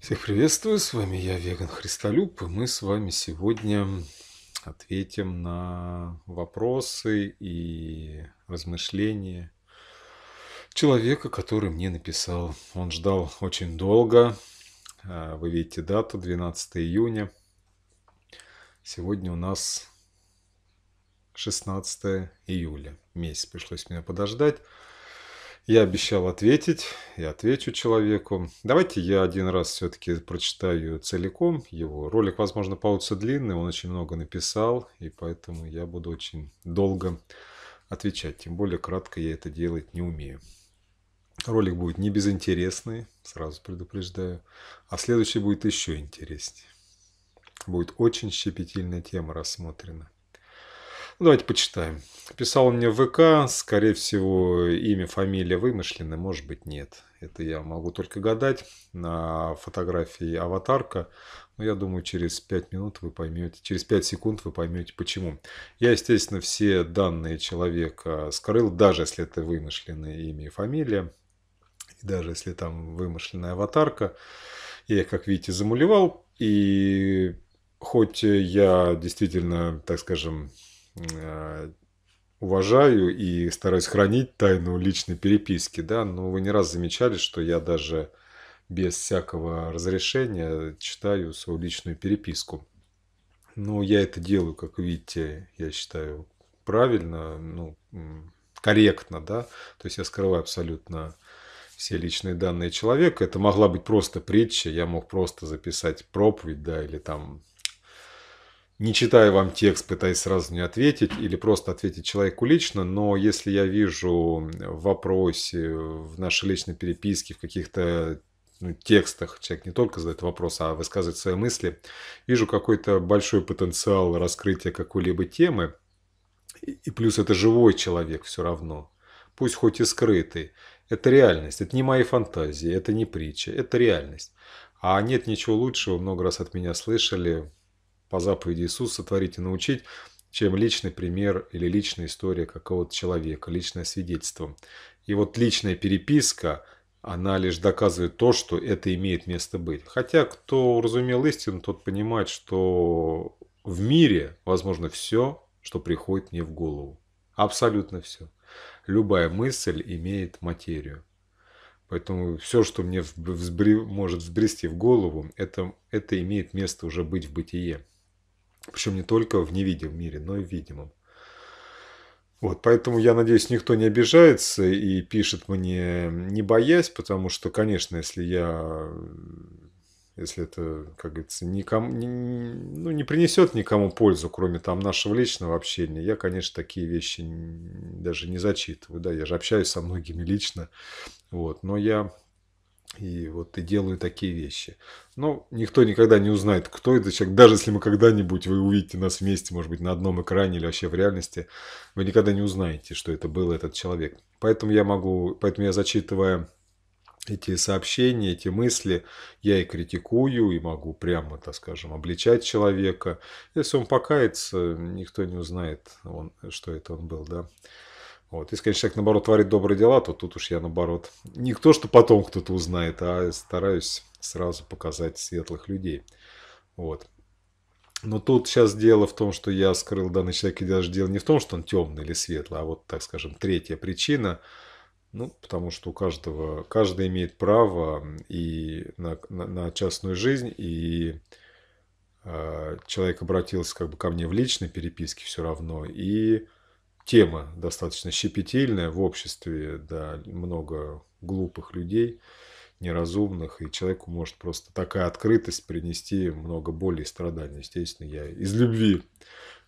Всех приветствую, с вами я, Веган Христолюб, и мы с вами сегодня ответим на вопросы и размышления человека, который мне написал. Он ждал очень долго, а, вы видите дату, 12 июня. Сегодня у нас 16 июля, месяц пришлось меня подождать. Я обещал ответить и отвечу человеку. Давайте я один раз все-таки прочитаю целиком его. Ролик, возможно, получится длинный, он очень много написал, и поэтому я буду очень долго отвечать. Тем более кратко я это делать не умею. Ролик будет не безинтересный, сразу предупреждаю. А следующий будет еще интереснее. Будет очень щепетильная тема рассмотрена. Давайте почитаем. Писал мне в ВК, скорее всего, имя, фамилия вымышлены, может быть, нет. Это я могу только гадать на фотографии аватарка. Но я думаю, через 5 минут вы поймете, через 5 секунд вы поймете, почему. Я, естественно, все данные человека скрыл, даже если это вымышленное имя и фамилия, и даже если там вымышленная аватарка. Я их, как видите, замулевал. И хоть я действительно, так скажем, Э, уважаю и стараюсь хранить тайну личной переписки, да, но вы не раз замечали, что я даже без всякого разрешения читаю свою личную переписку. Но я это делаю, как видите, я считаю правильно, ну, корректно, да, то есть я скрываю абсолютно все личные данные человека. Это могла быть просто притча, я мог просто записать проповедь, да, или там не читая вам текст, пытаясь сразу не ответить или просто ответить человеку лично, но если я вижу в вопросе, в нашей личной переписке, в каких-то ну, текстах человек не только задает вопрос, а высказывает свои мысли, вижу какой-то большой потенциал раскрытия какой-либо темы, и плюс это живой человек все равно, пусть хоть и скрытый. Это реальность, это не мои фантазии, это не притча, это реальность. А нет ничего лучшего, много раз от меня слышали, по заповеди Иисуса сотворить и научить, чем личный пример или личная история какого-то человека, личное свидетельство. И вот личная переписка, она лишь доказывает то, что это имеет место быть. Хотя, кто уразумел истину, тот понимает, что в мире возможно все, что приходит мне в голову. Абсолютно все. Любая мысль имеет материю. Поэтому все, что мне взбри... может взбрести в голову, это, это имеет место уже быть в бытие. Причем не только в невидимом мире, но и в видимом. Вот, поэтому я надеюсь, никто не обижается и пишет мне не боясь, потому что, конечно, если я, если это, как говорится, никому, не, ну, не принесет никому пользу, кроме там нашего личного общения, я, конечно, такие вещи даже не зачитываю, да, я же общаюсь со многими лично, вот, но я и вот и делаю такие вещи. Но ну, никто никогда не узнает, кто это человек. Даже если мы когда-нибудь вы увидите нас вместе, может быть, на одном экране или вообще в реальности, вы никогда не узнаете, что это был этот человек. Поэтому я могу, поэтому я зачитывая эти сообщения, эти мысли, я и критикую, и могу прямо, так скажем, обличать человека. Если он покается, никто не узнает, он, что это он был, да. Вот. Если, конечно, человек, наоборот, творит добрые дела, то тут уж я, наоборот, не то, что потом кто-то узнает, а стараюсь сразу показать светлых людей. Вот. Но тут сейчас дело в том, что я скрыл данный человек, и даже дело не в том, что он темный или светлый, а вот, так скажем, третья причина. Ну, потому что у каждого, каждый имеет право и на, на, на частную жизнь, и э, человек обратился как бы ко мне в личной переписке все равно, и тема достаточно щепетильная в обществе, да, много глупых людей, неразумных, и человеку может просто такая открытость принести много боли и страданий. Естественно, я из любви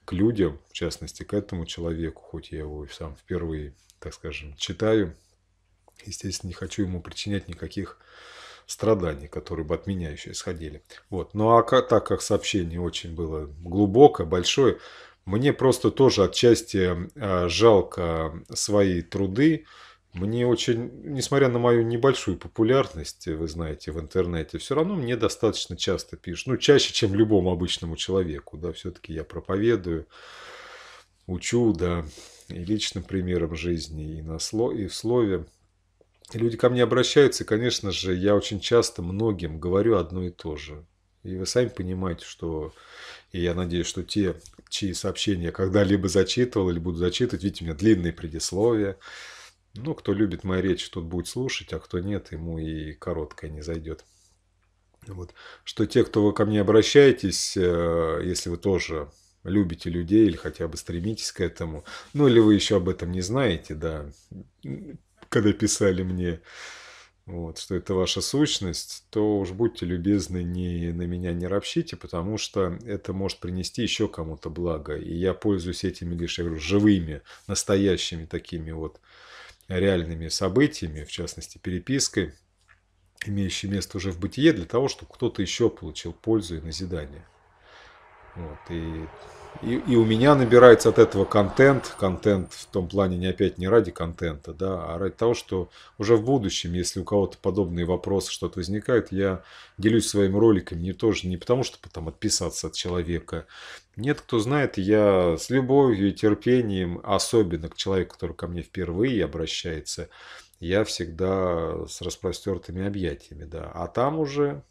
к людям, в частности, к этому человеку, хоть я его сам впервые, так скажем, читаю, естественно, не хочу ему причинять никаких страданий, которые бы от меня еще исходили. Вот. Ну а так как сообщение очень было глубокое, большое, мне просто тоже отчасти э, жалко свои труды. Мне очень, несмотря на мою небольшую популярность, вы знаете, в интернете, все равно мне достаточно часто пишут. Ну, чаще, чем любому обычному человеку. Да, все-таки я проповедую, учу, да, и личным примером жизни, и, на сло, и в слове. И люди ко мне обращаются, и, конечно же, я очень часто многим говорю одно и то же. И вы сами понимаете, что и я надеюсь, что те, чьи сообщения я когда-либо зачитывал или буду зачитывать, видите, у меня длинные предисловия. Ну, кто любит мои речи, тот будет слушать, а кто нет, ему и короткое не зайдет. Вот. Что те, кто вы ко мне обращаетесь, э, если вы тоже любите людей или хотя бы стремитесь к этому, ну или вы еще об этом не знаете, да, когда писали мне вот, что это ваша сущность, то уж будьте любезны, не на меня не ропщите, потому что это может принести еще кому-то благо. И я пользуюсь этими лишь, я говорю, живыми, настоящими такими вот реальными событиями, в частности, перепиской, имеющей место уже в бытие, для того, чтобы кто-то еще получил пользу и назидание. Вот, и и, и у меня набирается от этого контент, контент в том плане не опять не ради контента, да, а ради того, что уже в будущем, если у кого-то подобные вопросы что-то возникают, я делюсь своими роликами, не тоже не потому, что потом отписаться от человека. Нет, кто знает, я с любовью и терпением, особенно к человеку, который ко мне впервые обращается, я всегда с распростертыми объятиями, да. А там уже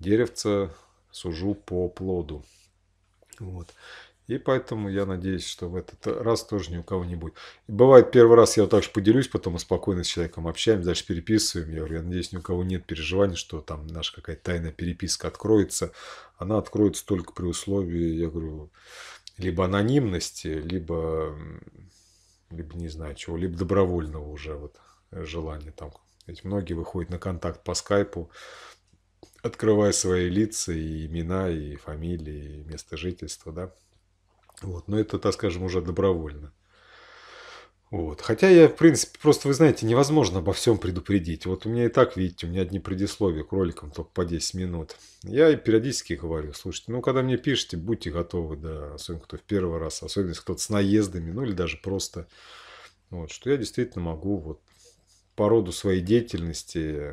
деревце сужу по плоду. Вот. И поэтому я надеюсь, что в этот раз тоже ни у кого не будет. бывает, первый раз я вот так же поделюсь, потом мы спокойно с человеком общаемся, дальше переписываем. Я говорю, я надеюсь, ни у кого нет переживаний, что там наша какая-то тайная переписка откроется. Она откроется только при условии, я говорю, либо анонимности, либо, либо не знаю чего, либо добровольного уже вот э, желания там. Ведь многие выходят на контакт по скайпу, открывая свои лица и имена, и фамилии, и место жительства, да. Вот, но это, так скажем, уже добровольно. Вот. Хотя я, в принципе, просто, вы знаете, невозможно обо всем предупредить. Вот у меня и так, видите, у меня одни предисловия к роликам только по 10 минут. Я и периодически говорю, слушайте, ну, когда мне пишете, будьте готовы, да, особенно кто в первый раз, особенно если кто-то с наездами, ну, или даже просто, вот, что я действительно могу вот по роду своей деятельности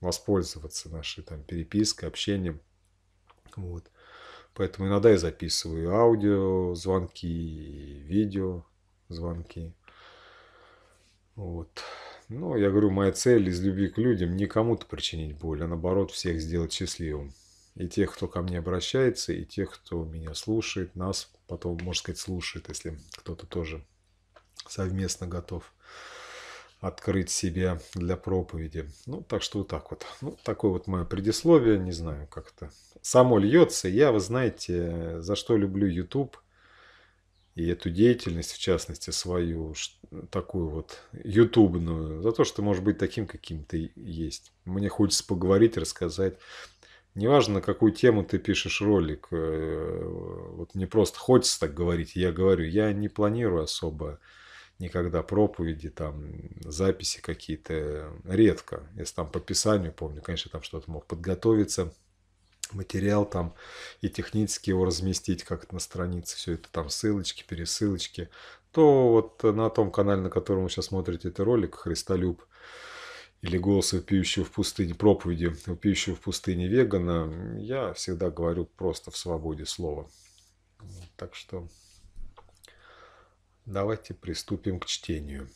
воспользоваться нашей там перепиской, общением. Вот. Поэтому иногда я записываю аудио, звонки, видео, звонки. Вот. Но ну, я говорю, моя цель из любви к людям не кому-то причинить боль, а наоборот всех сделать счастливым. И тех, кто ко мне обращается, и тех, кто меня слушает, нас потом, можно сказать, слушает, если кто-то тоже совместно готов открыть себя для проповеди. Ну, так что вот так вот. Ну, такое вот мое предисловие, не знаю, как это. Само льется. Я, вы знаете, за что люблю YouTube и эту деятельность, в частности, свою, такую вот ютубную, за то, что может быть таким, каким ты есть. Мне хочется поговорить, рассказать. Неважно, на какую тему ты пишешь ролик, э, вот мне просто хочется так говорить, я говорю, я не планирую особо никогда проповеди, там, записи какие-то, редко. Если там по писанию, помню, конечно, там что-то мог подготовиться, материал там и технически его разместить как-то на странице, все это там ссылочки, пересылочки, то вот на том канале, на котором вы сейчас смотрите этот ролик, «Христолюб» или «Голос вопиющего в пустыне», проповеди «Вопиющего в пустыне вегана», я всегда говорю просто в свободе слова. Так что давайте приступим к чтению.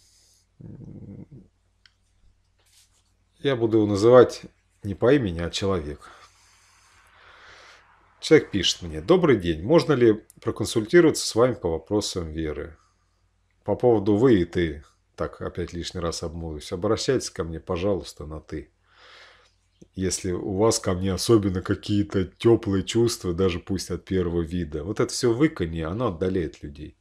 Я буду его называть не по имени, а человек. Человек пишет мне, добрый день, можно ли проконсультироваться с вами по вопросам веры? По поводу вы и ты, так опять лишний раз обмолвюсь, обращайтесь ко мне, пожалуйста, на ты. Если у вас ко мне особенно какие-то теплые чувства, даже пусть от первого вида, вот это все выканье, оно отдаляет людей.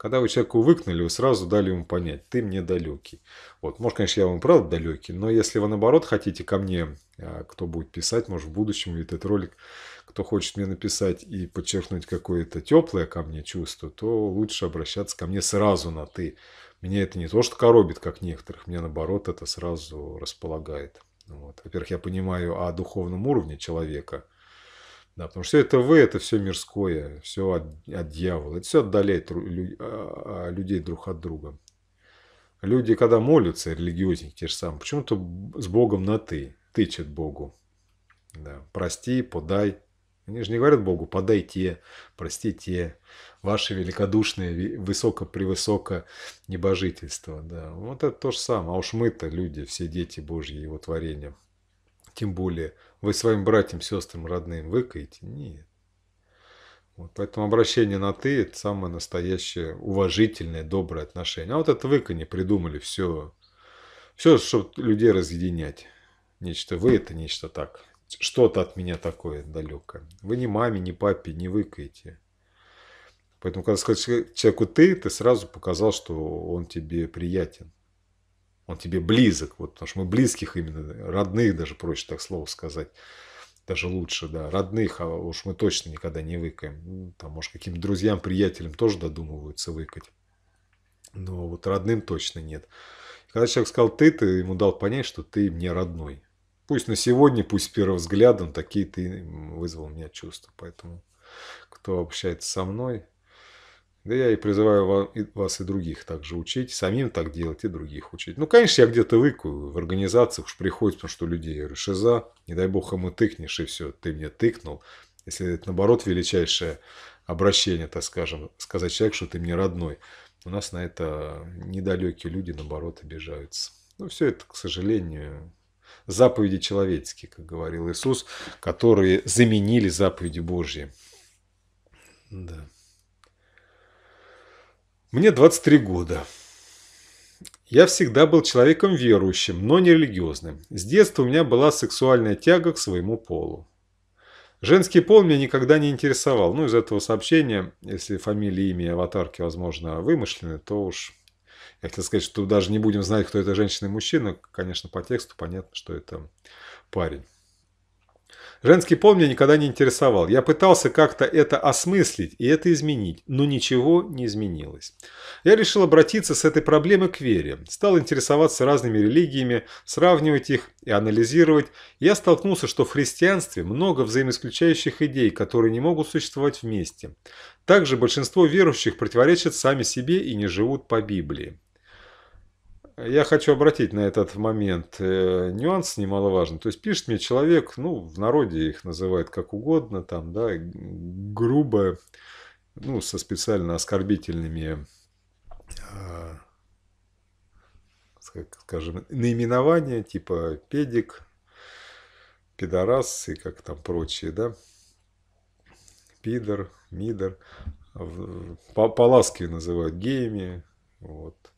Когда вы человеку выкнули, вы сразу дали ему понять, ты мне далекий. Вот, может, конечно, я вам правда далекий, но если вы наоборот хотите ко мне, а, кто будет писать, может, в будущем видит этот ролик, кто хочет мне написать и подчеркнуть какое-то теплое ко мне чувство, то лучше обращаться ко мне сразу на «ты». Меня это не то, что коробит, как некоторых, меня наоборот это сразу располагает. Во-первых, я понимаю о духовном уровне человека – да, потому что это вы, это все мирское, все от, от дьявола. Это все отдаляет а, а, людей друг от друга. Люди, когда молятся, религиозники те же самые, почему-то с Богом на «ты», тычет Богу. Да. Прости, подай. Они же не говорят Богу, подайте, простите, ваше великодушное, высоко-превысоко небожительство. Да. Вот это то же самое. А уж мы-то люди, все дети Божьи, Его творения. Тем более – вы своим братьям, сестрам, родным выкаете? Нет. Вот, поэтому обращение на «ты» – это самое настоящее уважительное, доброе отношение. А вот это выкани придумали все, все, чтобы людей разъединять. Нечто «вы» – это нечто так. Что-то от меня такое далекое. Вы ни маме, ни папе не выкаете. Поэтому, когда сказать человеку «ты», ты сразу показал, что он тебе приятен он тебе близок, вот, потому что мы близких именно, родных даже, проще так слово сказать, даже лучше, да, родных, а уж мы точно никогда не выкаем, ну, там, может, каким-то друзьям, приятелям тоже додумываются выкать, но вот родным точно нет. когда человек сказал «ты», ты ему дал понять, что ты мне родной. Пусть на сегодня, пусть с первого взгляда, но такие ты вызвал у меня чувства, поэтому кто общается со мной, да я и призываю вас и других также учить, самим так делать и других учить. Ну, конечно, я где-то выкую, в организациях уж приходит, потому что людей, я говорю, шиза, не дай бог ему тыкнешь, и все, ты мне тыкнул. Если это, наоборот, величайшее обращение, так скажем, сказать человеку, что ты мне родной. У нас на это недалекие люди, наоборот, обижаются. Ну, все это, к сожалению, заповеди человеческие, как говорил Иисус, которые заменили заповеди Божьи. Да. Мне 23 года. Я всегда был человеком верующим, но не религиозным. С детства у меня была сексуальная тяга к своему полу. Женский пол меня никогда не интересовал. Ну, из этого сообщения, если фамилии, имя и аватарки, возможно, вымышлены, то уж... Я хотел сказать, что даже не будем знать, кто это женщина и мужчина. Конечно, по тексту понятно, что это парень. Женский пол меня никогда не интересовал. Я пытался как-то это осмыслить и это изменить, но ничего не изменилось. Я решил обратиться с этой проблемой к вере. Стал интересоваться разными религиями, сравнивать их и анализировать. Я столкнулся, что в христианстве много взаимоисключающих идей, которые не могут существовать вместе. Также большинство верующих противоречат сами себе и не живут по Библии. Я хочу обратить на этот момент э, нюанс немаловажный. То есть пишет мне человек, ну, в народе их называют как угодно, там, да, грубо, ну, со специально оскорбительными, а, как скажем, наименования, типа педик, пидорас и как там прочие, да, пидор, мидор, по, по называют геями, вот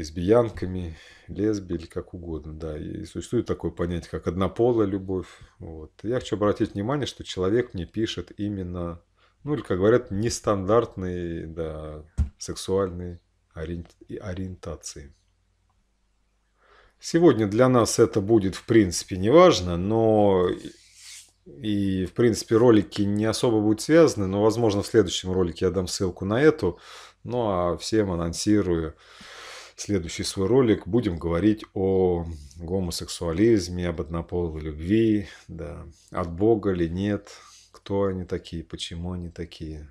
лесбиянками, лесби или как угодно, да. И существует такое понятие, как однополая любовь. Вот. я хочу обратить внимание, что человек мне пишет именно, ну или, как говорят, нестандартные, да, сексуальные ориентации. Сегодня для нас это будет, в принципе, неважно, но и, в принципе, ролики не особо будут связаны, но, возможно, в следующем ролике я дам ссылку на эту. Ну, а всем анонсирую следующий свой ролик будем говорить о гомосексуализме, об однополой любви, да, от Бога или нет, кто они такие, почему они такие,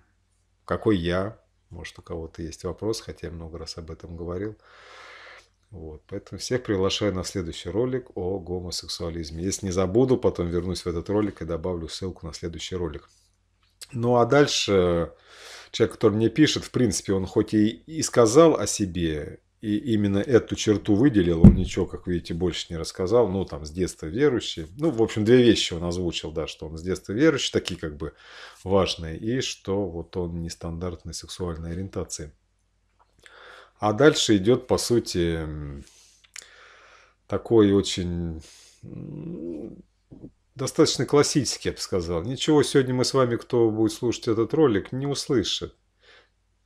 какой я, может у кого-то есть вопрос, хотя я много раз об этом говорил. Вот, поэтому всех приглашаю на следующий ролик о гомосексуализме. Если не забуду, потом вернусь в этот ролик и добавлю ссылку на следующий ролик. Ну а дальше э, человек, который мне пишет, в принципе, он хоть и, и сказал о себе, и именно эту черту выделил, он ничего, как видите, больше не рассказал, ну, там, с детства верующий, ну, в общем, две вещи он озвучил, да, что он с детства верующий, такие, как бы, важные, и что вот он нестандартной сексуальной ориентации. А дальше идет, по сути, такой очень достаточно классический, я бы сказал. Ничего, сегодня мы с вами, кто будет слушать этот ролик, не услышит.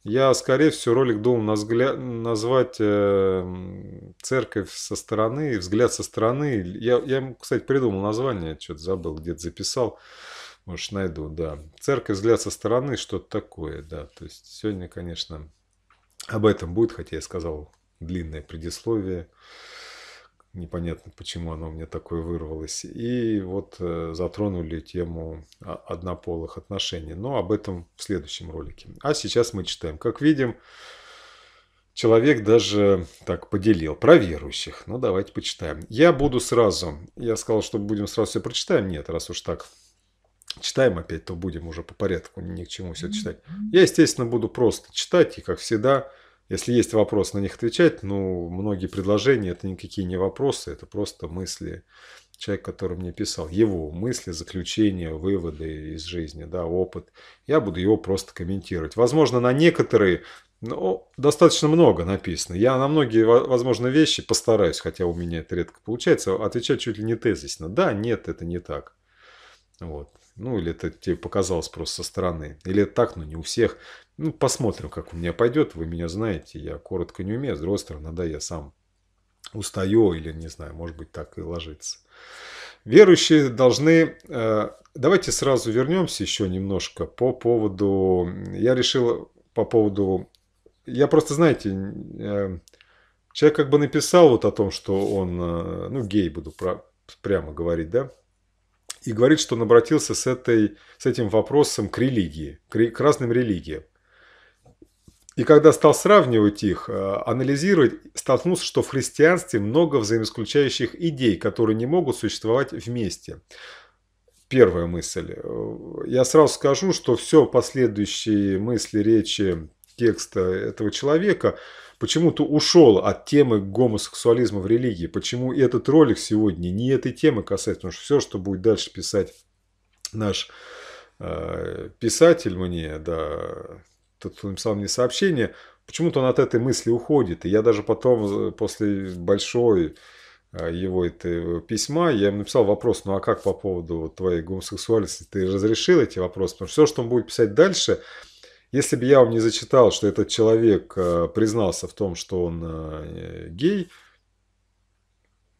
Я, скорее всего, ролик думал назгля... назвать э, «Церковь со стороны», «Взгляд со стороны». Я, я, кстати, придумал название, что-то забыл, где-то записал. Может, найду, да. «Церковь, взгляд со стороны», что-то такое, да. То есть сегодня, конечно, об этом будет, хотя я сказал длинное предисловие непонятно, почему оно мне такое вырвалось. И вот э, затронули тему а, однополых отношений. Но об этом в следующем ролике. А сейчас мы читаем. Как видим, человек даже так поделил. Про верующих. Ну, давайте почитаем. Я буду сразу... Я сказал, что будем сразу все прочитаем. Нет, раз уж так читаем опять, то будем уже по порядку. Ни к чему все читать. Я, естественно, буду просто читать. И, как всегда, если есть вопрос, на них отвечать, ну, многие предложения это никакие не вопросы, это просто мысли Человек, который мне писал, его мысли, заключения, выводы из жизни, да, опыт. Я буду его просто комментировать. Возможно, на некоторые, ну, достаточно много написано. Я на многие, возможно, вещи постараюсь, хотя у меня это редко получается, отвечать чуть ли не тезисно. Да, нет, это не так. Вот. Ну, или это тебе показалось просто со стороны. Или это так, но не у всех. Ну, посмотрим, как у меня пойдет. Вы меня знаете, я коротко не умею, остро, иногда я сам устаю или, не знаю, может быть, так и ложится. Верующие должны... Э, давайте сразу вернемся еще немножко по поводу... Я решил по поводу... Я просто, знаете, э, человек как бы написал вот о том, что он, э, ну, гей буду прямо говорить, да, и говорит, что он обратился с, этой, с этим вопросом к религии, к разным религиям. И когда стал сравнивать их, э, анализировать, столкнулся, что в христианстве много взаимоисключающих идей, которые не могут существовать вместе. Первая мысль. Э, я сразу скажу, что все последующие мысли, речи, текста этого человека почему-то ушел от темы гомосексуализма в религии. Почему этот ролик сегодня не этой темы касается, потому что все, что будет дальше писать наш э, писатель мне, да, тем самым не сообщение, почему-то он от этой мысли уходит. И я даже потом, э, после большой э, его этого э, письма, я ему написал вопрос, ну а как по поводу вот, твоей гомосексуальности, ты разрешил эти вопросы? Потому что все, что он будет писать дальше, если бы я вам не зачитал, что этот человек признался в том, что он гей,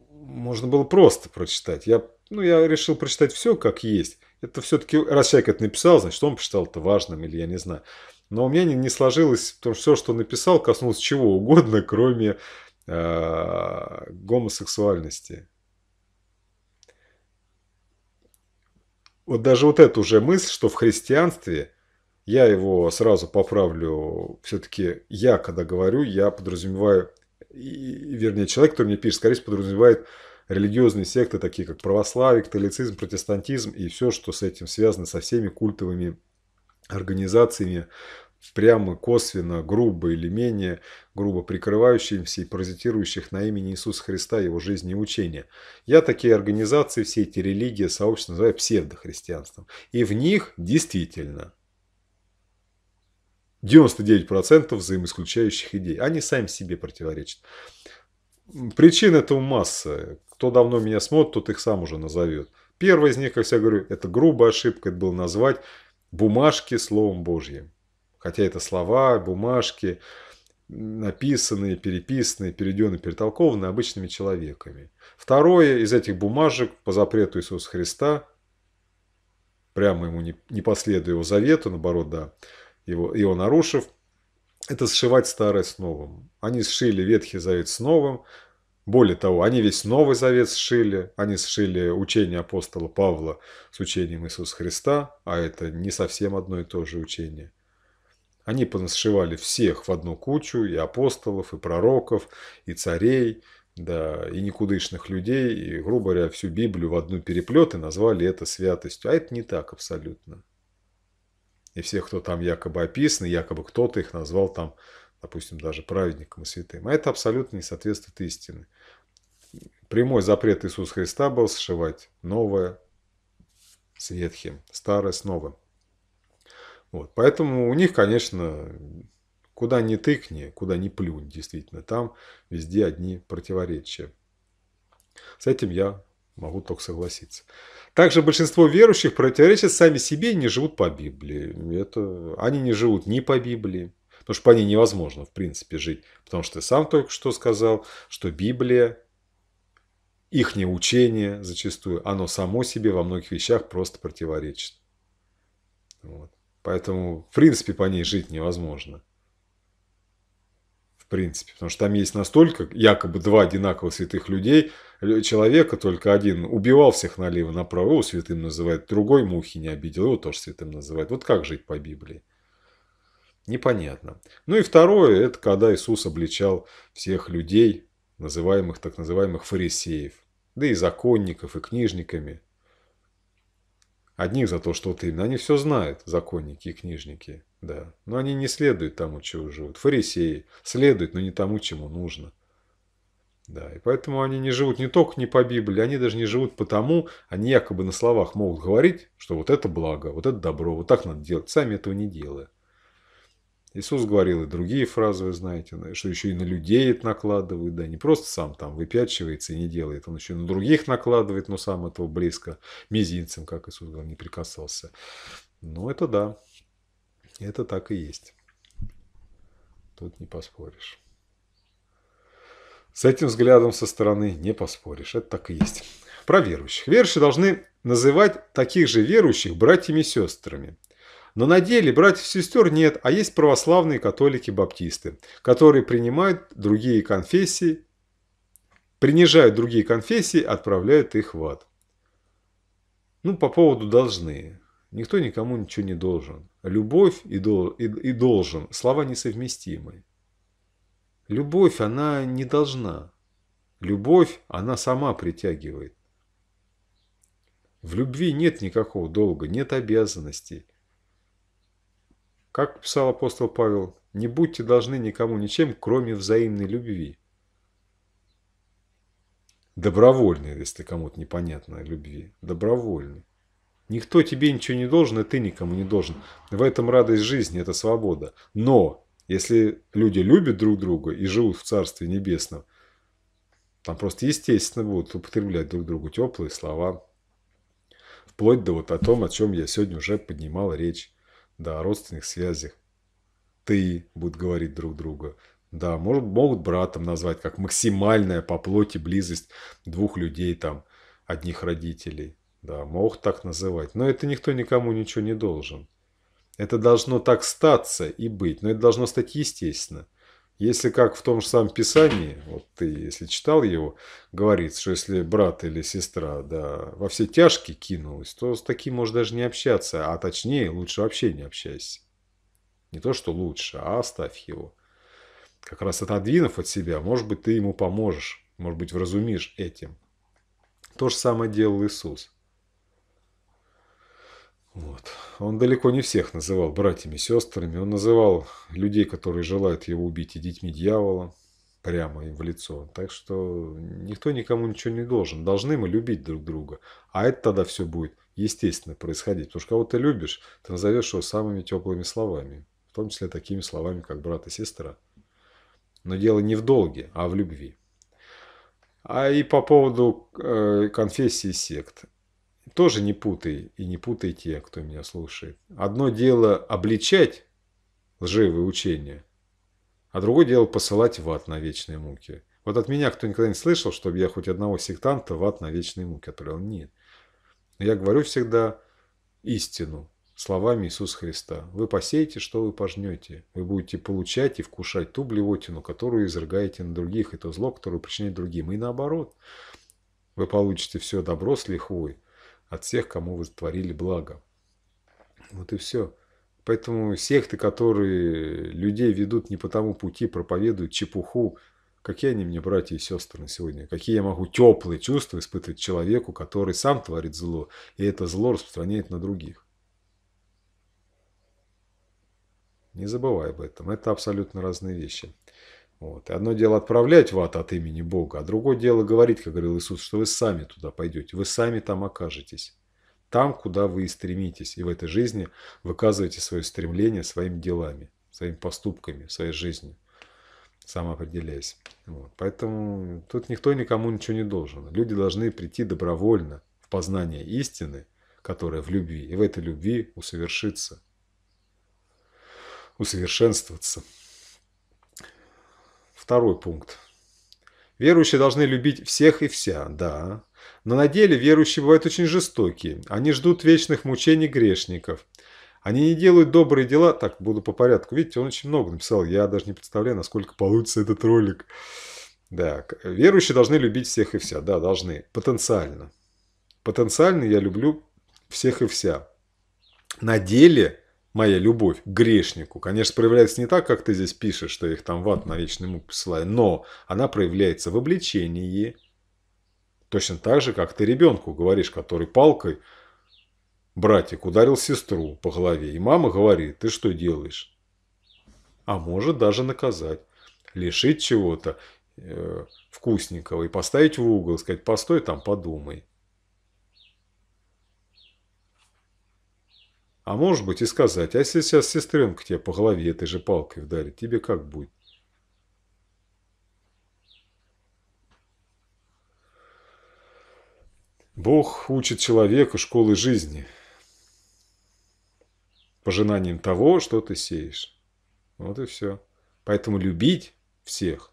можно было просто прочитать. Я, ну, я решил прочитать все как есть. Это все-таки, раз человек это написал, значит, он посчитал это важным, или я не знаю. Но у меня не, сложилось, потому что все, что написал, коснулось чего угодно, кроме э, гомосексуальности. Вот даже вот эта уже мысль, что в христианстве, я его сразу поправлю, все-таки я, когда говорю, я подразумеваю, вернее, человек, который мне пишет, скорее всего, подразумевает религиозные секты, такие как православие, католицизм, протестантизм и все, что с этим связано, со всеми культовыми организациями, прямо, косвенно, грубо или менее грубо прикрывающимся и паразитирующих на имени Иисуса Христа его жизни и учения. Я такие организации, все эти религии, сообщества называю псевдохристианством. И в них действительно 99% взаимоисключающих идей. Они сами себе противоречат. Причин этого масса. Кто давно меня смотрит, тот их сам уже назовет. Первая из них, как я говорю, это грубая ошибка, это было назвать бумажки Словом Божьим. Хотя это слова, бумажки, написанные, переписанные, переведенные, перетолкованные обычными человеками. Второе из этих бумажек по запрету Иисуса Христа, прямо ему не, не последуя его завету, наоборот, да, его, его нарушив, это сшивать старое с новым. Они сшили Ветхий Завет с новым. Более того, они весь Новый Завет сшили. Они сшили учение апостола Павла с учением Иисуса Христа, а это не совсем одно и то же учение – они понасшивали всех в одну кучу, и апостолов, и пророков, и царей, да, и никудышных людей, и, грубо говоря, всю Библию в одну переплет и назвали это святостью. А это не так абсолютно. И все, кто там якобы описан, якобы кто-то их назвал там, допустим, даже праведником и святым. А это абсолютно не соответствует истине. Прямой запрет Иисуса Христа был сшивать новое с ветхим, старое с новым. Вот, поэтому у них, конечно, куда ни тыкни, куда ни плюнь, действительно, там везде одни противоречия. С этим я могу только согласиться. Также большинство верующих противоречат сами себе и не живут по Библии. Это, они не живут ни по Библии, потому что по ней невозможно, в принципе, жить. Потому что ты сам только что сказал, что Библия, их учение зачастую, оно само себе во многих вещах просто противоречит. Вот. Поэтому, в принципе, по ней жить невозможно. В принципе, потому что там есть настолько, якобы два одинаковых святых людей, человека только один убивал всех налево направо, его святым называют, другой мухи не обидел, его тоже святым называет Вот как жить по Библии? Непонятно. Ну и второе, это когда Иисус обличал всех людей, называемых так называемых фарисеев, да и законников, и книжниками, Одних за то, что вот именно. Они все знают, законники и книжники, да. Но они не следуют тому, чего живут. Фарисеи следуют, но не тому, чему нужно. Да, и поэтому они не живут не только не по Библии, они даже не живут потому, они якобы на словах могут говорить, что вот это благо, вот это добро, вот так надо делать, сами этого не делая. Иисус говорил и другие фразы, вы знаете, что еще и на людей это накладывают, да, не просто сам там выпячивается и не делает, он еще на других накладывает, но сам этого близко, мизинцем, как Иисус говорил, не прикасался. Ну, это да, это так и есть. Тут не поспоришь. С этим взглядом со стороны не поспоришь, это так и есть. Про верующих. Верующие должны называть таких же верующих братьями и сестрами. Но на деле братьев-сестер нет, а есть православные католики-баптисты, которые принимают другие конфессии, принижают другие конфессии, отправляют их в ад. Ну, по поводу должны. Никто никому ничего не должен. Любовь и, дол, и, и должен – слова несовместимы. Любовь, она не должна. Любовь, она сама притягивает. В любви нет никакого долга, нет обязанностей. Как писал апостол Павел, не будьте должны никому ничем, кроме взаимной любви. Добровольной, если кому-то непонятно, любви. Добровольной. Никто тебе ничего не должен, и ты никому не должен. В этом радость жизни, это свобода. Но, если люди любят друг друга и живут в Царстве Небесном, там просто естественно будут употреблять друг другу теплые слова. Вплоть до вот о том, о чем я сегодня уже поднимал речь да, о родственных связях. «Ты» будут говорить друг другу. Да, может, могут братом назвать, как максимальная по плоти близость двух людей, там, одних родителей. Да, могут так называть. Но это никто никому ничего не должен. Это должно так статься и быть, но это должно стать естественно. Если как в том же самом Писании, вот ты, если читал его, говорится, что если брат или сестра да, во все тяжкие кинулась, то с таким можешь даже не общаться, а точнее, лучше вообще не общайся. Не то, что лучше, а оставь его. Как раз отодвинув от себя, может быть, ты ему поможешь, может быть, вразумишь этим. То же самое делал Иисус. Вот. Он далеко не всех называл братьями, сестрами. Он называл людей, которые желают его убить, и детьми дьявола прямо им в лицо. Так что никто никому ничего не должен. Должны мы любить друг друга. А это тогда все будет естественно происходить. Потому что кого ты любишь, ты назовешь его самыми теплыми словами. В том числе такими словами, как брат и сестра. Но дело не в долге, а в любви. А и по поводу э, конфессии сект тоже не путай, и не путайте, кто меня слушает. Одно дело обличать лживые учения, а другое дело посылать в ад на вечные муки. Вот от меня кто никогда не слышал, чтобы я хоть одного сектанта в ад на вечные муки отправил. Нет. Но я говорю всегда истину словами Иисуса Христа. Вы посеете, что вы пожнете. Вы будете получать и вкушать ту блевотину, которую изрыгаете на других, и то зло, которое причиняет другим. И наоборот, вы получите все добро с лихвой, от всех, кому вы творили благо. Вот и все. Поэтому секты, которые людей ведут не по тому пути, проповедуют чепуху, какие они мне братья и сестры на сегодня, какие я могу теплые чувства испытывать человеку, который сам творит зло, и это зло распространяет на других. Не забывай об этом. Это абсолютно разные вещи. Вот. одно дело отправлять в ад от имени Бога, а другое дело говорить, как говорил Иисус, что вы сами туда пойдете, вы сами там окажетесь. Там, куда вы и стремитесь. И в этой жизни выказываете свое стремление своими делами, своими поступками, своей жизнью, самоопределяясь. Вот. Поэтому тут никто никому ничего не должен. Люди должны прийти добровольно в познание истины, которая в любви, и в этой любви усовершиться, усовершенствоваться. Второй пункт. Верующие должны любить всех и вся, да. Но на деле верующие бывают очень жестокие. Они ждут вечных мучений грешников. Они не делают добрые дела. Так, буду по порядку. Видите, он очень много написал. Я даже не представляю, насколько получится этот ролик. Да, верующие должны любить всех и вся. Да, должны. Потенциально. Потенциально я люблю всех и вся. На деле моя любовь к грешнику, конечно, проявляется не так, как ты здесь пишешь, что их там в ад на вечный мук посылаю, но она проявляется в обличении. Точно так же, как ты ребенку говоришь, который палкой братик ударил сестру по голове, и мама говорит, ты что делаешь? А может даже наказать, лишить чего-то э, вкусненького и поставить в угол, сказать, постой там, подумай. А может быть и сказать, а если сейчас сестренка тебе по голове этой же палкой вдарит, тебе как будет? Бог учит человека школы жизни пожинанием того, что ты сеешь. Вот и все. Поэтому любить всех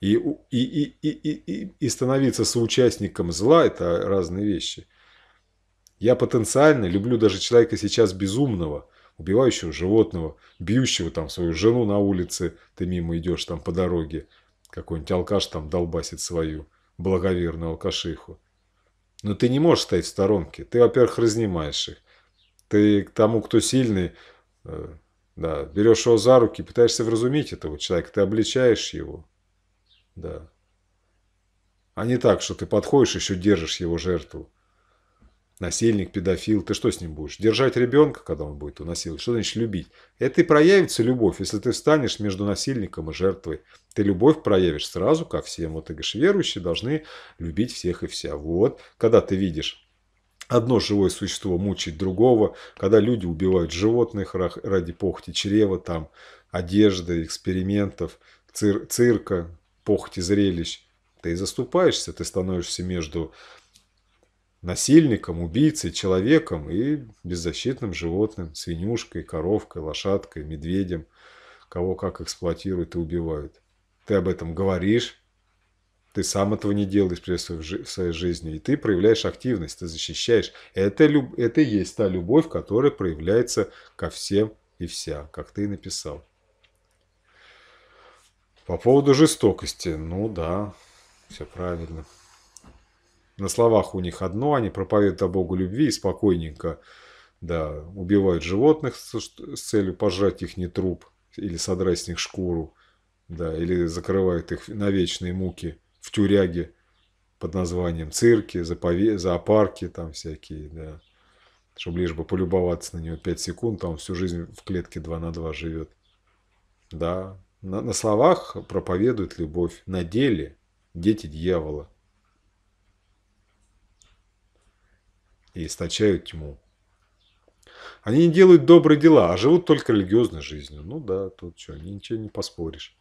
и, и, и, и, и, и становиться соучастником зла – это разные вещи – я потенциально люблю даже человека сейчас безумного, убивающего животного, бьющего там свою жену на улице, ты мимо идешь там по дороге, какой-нибудь алкаш там долбасит свою благоверную алкашиху. Но ты не можешь стоять в сторонке. Ты, во-первых, разнимаешь их. Ты к тому, кто сильный, э, да, берешь его за руки, пытаешься вразумить этого человека, ты обличаешь его. Да. А не так, что ты подходишь, еще держишь его жертву. Насильник, педофил, ты что с ним будешь? Держать ребенка, когда он будет унасиловать? Что значит любить? Это и проявится любовь, если ты встанешь между насильником и жертвой. Ты любовь проявишь сразу ко всем. Вот ты говоришь, верующие должны любить всех и вся. Вот, когда ты видишь одно живое существо мучить другого, когда люди убивают животных ради похоти чрева, там, одежды, экспериментов, цир цирка, похоти зрелищ, ты заступаешься, ты становишься между насильником, убийцей, человеком и беззащитным животным, свинюшкой, коровкой, лошадкой, медведем, кого как эксплуатируют и убивают. Ты об этом говоришь, ты сам этого не делаешь прежде в своей жизни, и ты проявляешь активность, ты защищаешь. Это, это и есть та любовь, которая проявляется ко всем и вся, как ты и написал. По поводу жестокости, ну да, все правильно. На словах у них одно, они проповедуют о Богу любви и спокойненько да, убивают животных с, целью пожрать их не труп или содрать с них шкуру, да, или закрывают их на вечные муки в тюряге под названием цирки, запове... зоопарки там всякие, да. Чтобы лишь бы полюбоваться на него 5 секунд, а он всю жизнь в клетке 2 на 2 живет. Да, на, на словах проповедуют любовь, на деле дети дьявола – и источают тьму. Они не делают добрые дела, а живут только религиозной жизнью. Ну да, тут что, ничего не поспоришь.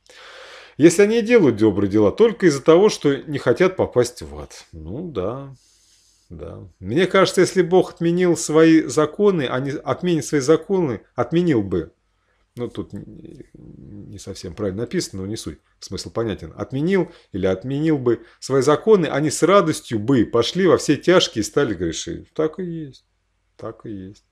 Если они делают добрые дела только из-за того, что не хотят попасть в ад. Ну да, да. Мне кажется, если Бог отменил свои законы, они а отменит свои законы, отменил бы ну, тут не совсем правильно написано, но не суть, смысл понятен, отменил или отменил бы свои законы, они с радостью бы пошли во все тяжкие и стали грешить. Так и есть, так и есть.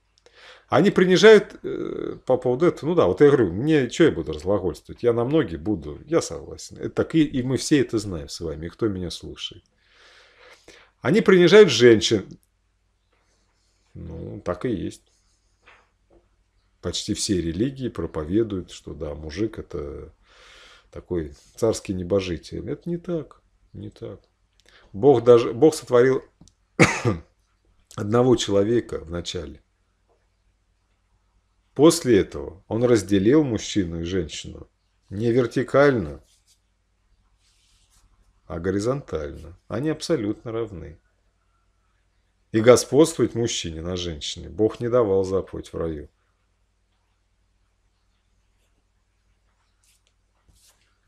Они принижают э, по поводу этого, ну да, вот я говорю, мне что я буду разлагольствовать, я на многие буду, я согласен. Это так и, и мы все это знаем с вами, кто меня слушает. Они принижают женщин. Ну, так и есть почти все религии проповедуют, что да, мужик это такой царский небожитель. Это не так, не так. Бог, даже, Бог сотворил одного человека вначале. После этого он разделил мужчину и женщину не вертикально, а горизонтально. Они абсолютно равны. И господствовать мужчине на женщине. Бог не давал заповедь в раю.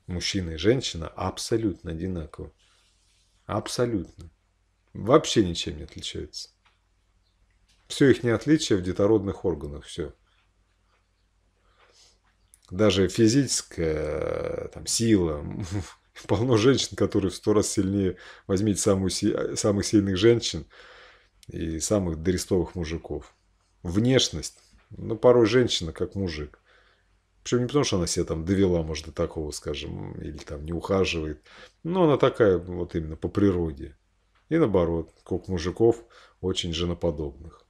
мужчина и женщина абсолютно одинаковы. Абсолютно. Вообще ничем не отличаются. Все их неотличие в детородных органах, все. Даже физическая э, там, сила, полно женщин, которые в сто раз сильнее, возьмите самую, самых сильных женщин и самых дорестовых мужиков. Внешность, ну порой женщина как мужик. Причем не потому, что она себя там довела, может, до такого, скажем, или там не ухаживает. Но она такая вот именно по природе. И наоборот, сколько мужиков очень женоподобных.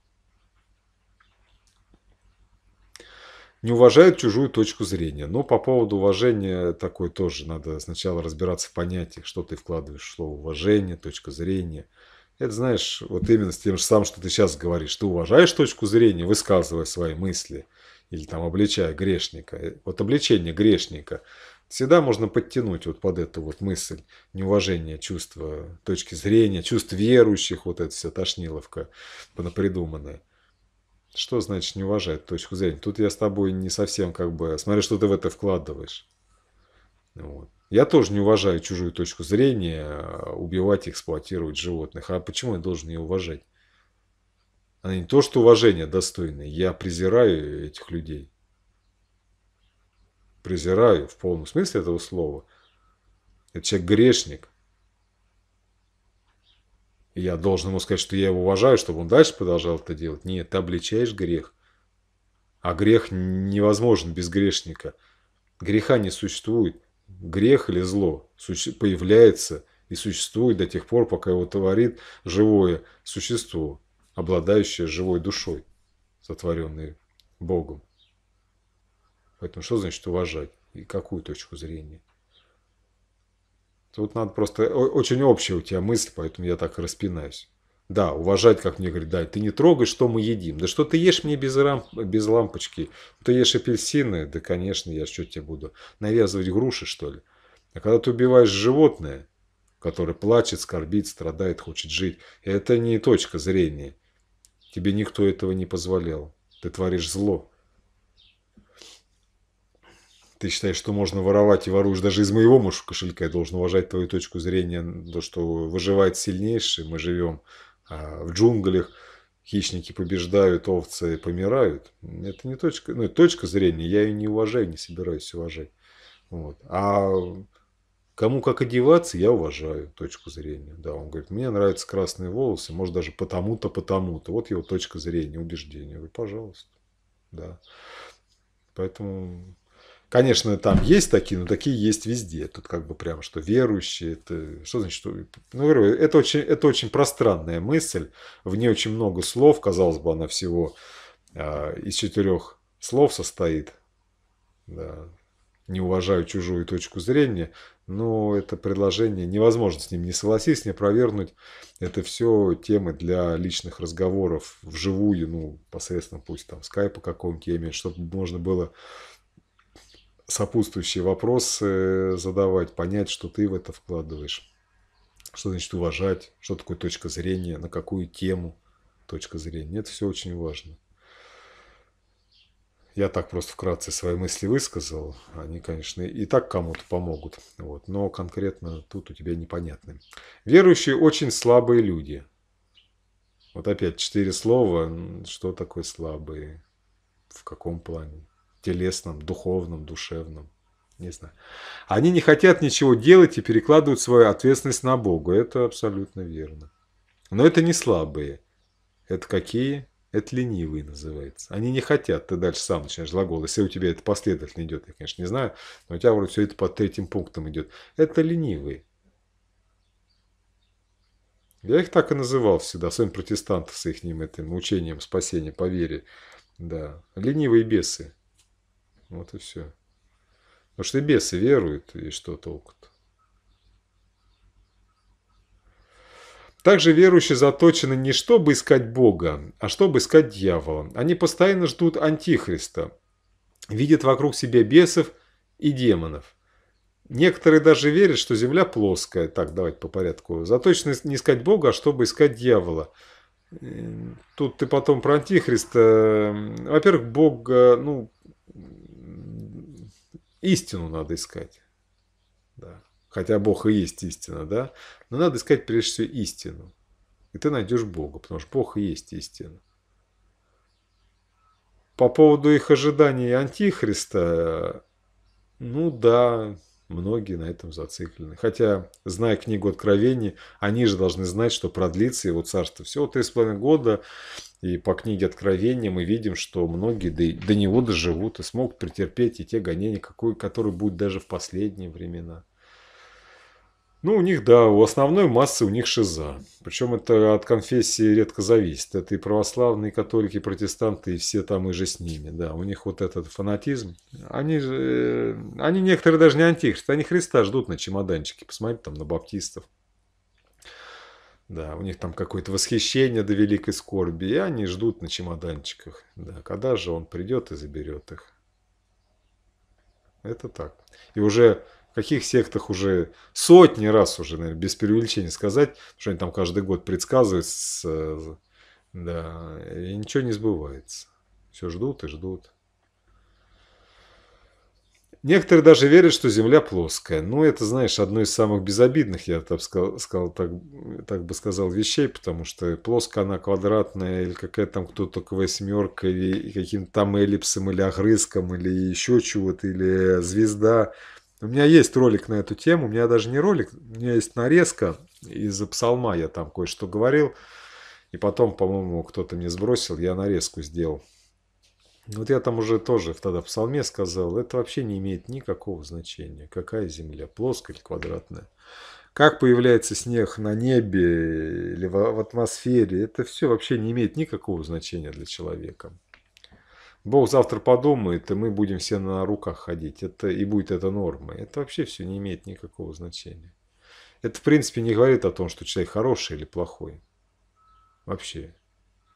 не уважают чужую точку зрения. Но по поводу уважения такое тоже надо сначала разбираться в понятиях, что ты вкладываешь в слово уважение, точка зрения. Это, знаешь, вот именно с тем же самым, что ты сейчас говоришь. Ты уважаешь точку зрения, высказывая свои мысли или там обличая грешника. Э, вот обличение грешника всегда можно подтянуть вот под эту вот мысль неуважение чувства, точки зрения, чувств верующих, вот это все тошниловка понапридуманная. Что значит не уважать точку зрения? Тут я с тобой не совсем как бы... Смотри, что ты в это вкладываешь. Вот. Я тоже не уважаю чужую точку зрения, а, убивать, и эксплуатировать животных. А почему я должен ее уважать? Они не то, что уважение достойное я презираю этих людей. Презираю в полном смысле этого слова. Это человек грешник. И я должен ему сказать, что я его уважаю, чтобы он дальше продолжал это делать. Нет, ты обличаешь грех. А грех невозможен без грешника. Греха не существует. Грех или зло появляется и существует до тех пор, пока его творит живое существо обладающее живой душой, сотворенной Богом. Поэтому что значит уважать и какую точку зрения? Тут надо просто... Очень общая у тебя мысль, поэтому я так распинаюсь. Да, уважать, как мне говорят, да, ты не трогай, что мы едим. Да что ты ешь мне без, рам... без лампочки? Ты ешь апельсины? Да, конечно, я что тебе буду? Навязывать груши, что ли? А когда ты убиваешь животное, которое плачет, скорбит, страдает, хочет жить, это не точка зрения. Тебе никто этого не позволял. Ты творишь зло. Ты считаешь, что можно воровать и воруешь даже из моего муж кошелька. Я должен уважать твою точку зрения, то, что выживает сильнейший. Мы живем а в джунглях, хищники побеждают, овцы помирают. Это не точка, ну, точка зрения, я ее не уважаю, не собираюсь уважать. Вот. А Кому как одеваться, я уважаю точку зрения. Да, он говорит, мне нравятся красные волосы, может даже потому-то, потому-то. Вот его точка зрения, убеждение. Я пожалуйста. Да. Поэтому, конечно, там есть такие, но такие есть везде. Тут как бы прям, что верующие, это что значит, что... Ну, говорю, это очень, это очень пространная мысль. В ней очень много слов, казалось бы, она всего э, из четырех слов состоит. Да, не уважаю чужую точку зрения, но это предложение невозможно с ним не согласиться, не провернуть. Это все темы для личных разговоров вживую, ну, посредством пусть там скайпа какого-нибудь, я имею, чтобы можно было сопутствующие вопросы э, задавать, понять, что ты в это вкладываешь. Что значит уважать, что такое точка зрения, на какую тему точка зрения. Это все очень важно. Я так просто вкратце свои мысли высказал. Они, конечно, и так кому-то помогут. Вот. Но конкретно тут у тебя непонятны. Верующие очень слабые люди. Вот опять четыре слова. Что такое слабые? В каком плане? Телесном, духовном, душевном. Не знаю. Они не хотят ничего делать и перекладывают свою ответственность на Бога. Это абсолютно верно. Но это не слабые. Это какие? Это ленивые называется. Они не хотят, ты дальше сам начинаешь глагол. Если у тебя это последовательно идет, я, конечно, не знаю, но у тебя вроде все это под третьим пунктом идет. Это ленивые. Я их так и называл всегда, своим протестантов с их этим учением спасения по вере. Да, ленивые бесы. Вот и все. Потому что и бесы веруют, и что толку-то? Также верующие заточены не чтобы искать Бога, а чтобы искать дьявола. Они постоянно ждут Антихриста, видят вокруг себя бесов и демонов. Некоторые даже верят, что земля плоская. Так, давайте по порядку. Заточены не искать Бога, а чтобы искать дьявола. Э, тут ты потом про Антихриста. Во-первых, Бога, ну, истину надо искать хотя Бог и есть истина, да? Но надо искать прежде всего истину. И ты найдешь Бога, потому что Бог и есть истина. По поводу их ожиданий Антихриста, ну да, многие на этом зациклены. Хотя, зная книгу Откровений, они же должны знать, что продлится его царство всего три с половиной года. И по книге Откровения мы видим, что многие до, него доживут и смогут претерпеть и те гонения, какой, которые будут даже в последние времена. Ну, у них, да, у основной массы у них шиза. Причем это от конфессии редко зависит. Это и православные, и католики, и протестанты, и все там и же с ними. Да, у них вот этот фанатизм. Они, же, э, они некоторые даже не антихристы, они Христа ждут на чемоданчике. Посмотрите там на баптистов. Да, у них там какое-то восхищение до великой скорби, и они ждут на чемоданчиках. Да, когда же он придет и заберет их? Это так. И уже каких сектах уже сотни раз уже, наверное, без преувеличения сказать, что они там каждый год предсказывают, да, и ничего не сбывается. Все ждут и ждут. Некоторые даже верят, что Земля плоская. Ну, это, знаешь, одно из самых безобидных, я так, сказал, сказал, так, так бы сказал, вещей, потому что плоская она квадратная, или какая-то там кто-то восьмерка, или каким-то там эллипсом, или огрызком, или еще чего-то, или звезда – у меня есть ролик на эту тему, у меня даже не ролик, у меня есть нарезка из псалма, я там кое-что говорил, и потом, по-моему, кто-то мне сбросил, я нарезку сделал. Вот я там уже тоже тогда в псалме сказал, это вообще не имеет никакого значения, какая земля, плоская или квадратная. Как появляется снег на небе или в атмосфере, это все вообще не имеет никакого значения для человека. Бог завтра подумает, и мы будем все на руках ходить. Это и будет это нормой. Это вообще все не имеет никакого значения. Это, в принципе, не говорит о том, что человек хороший или плохой. Вообще.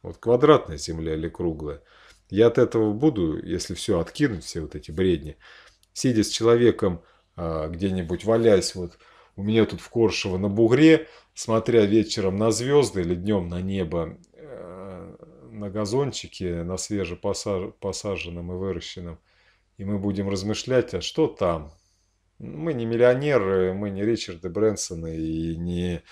Вот квадратная земля или круглая. Я от этого буду, если все откинуть, все вот эти бредни, сидя с человеком а, где-нибудь, валяясь вот у меня тут в Коршево на бугре, смотря вечером на звезды или днем на небо, э, на газончике, на свежепосаженном и выращенном, и мы будем размышлять, а что там? Мы не миллионеры, мы не Ричарды Брэнсоны и не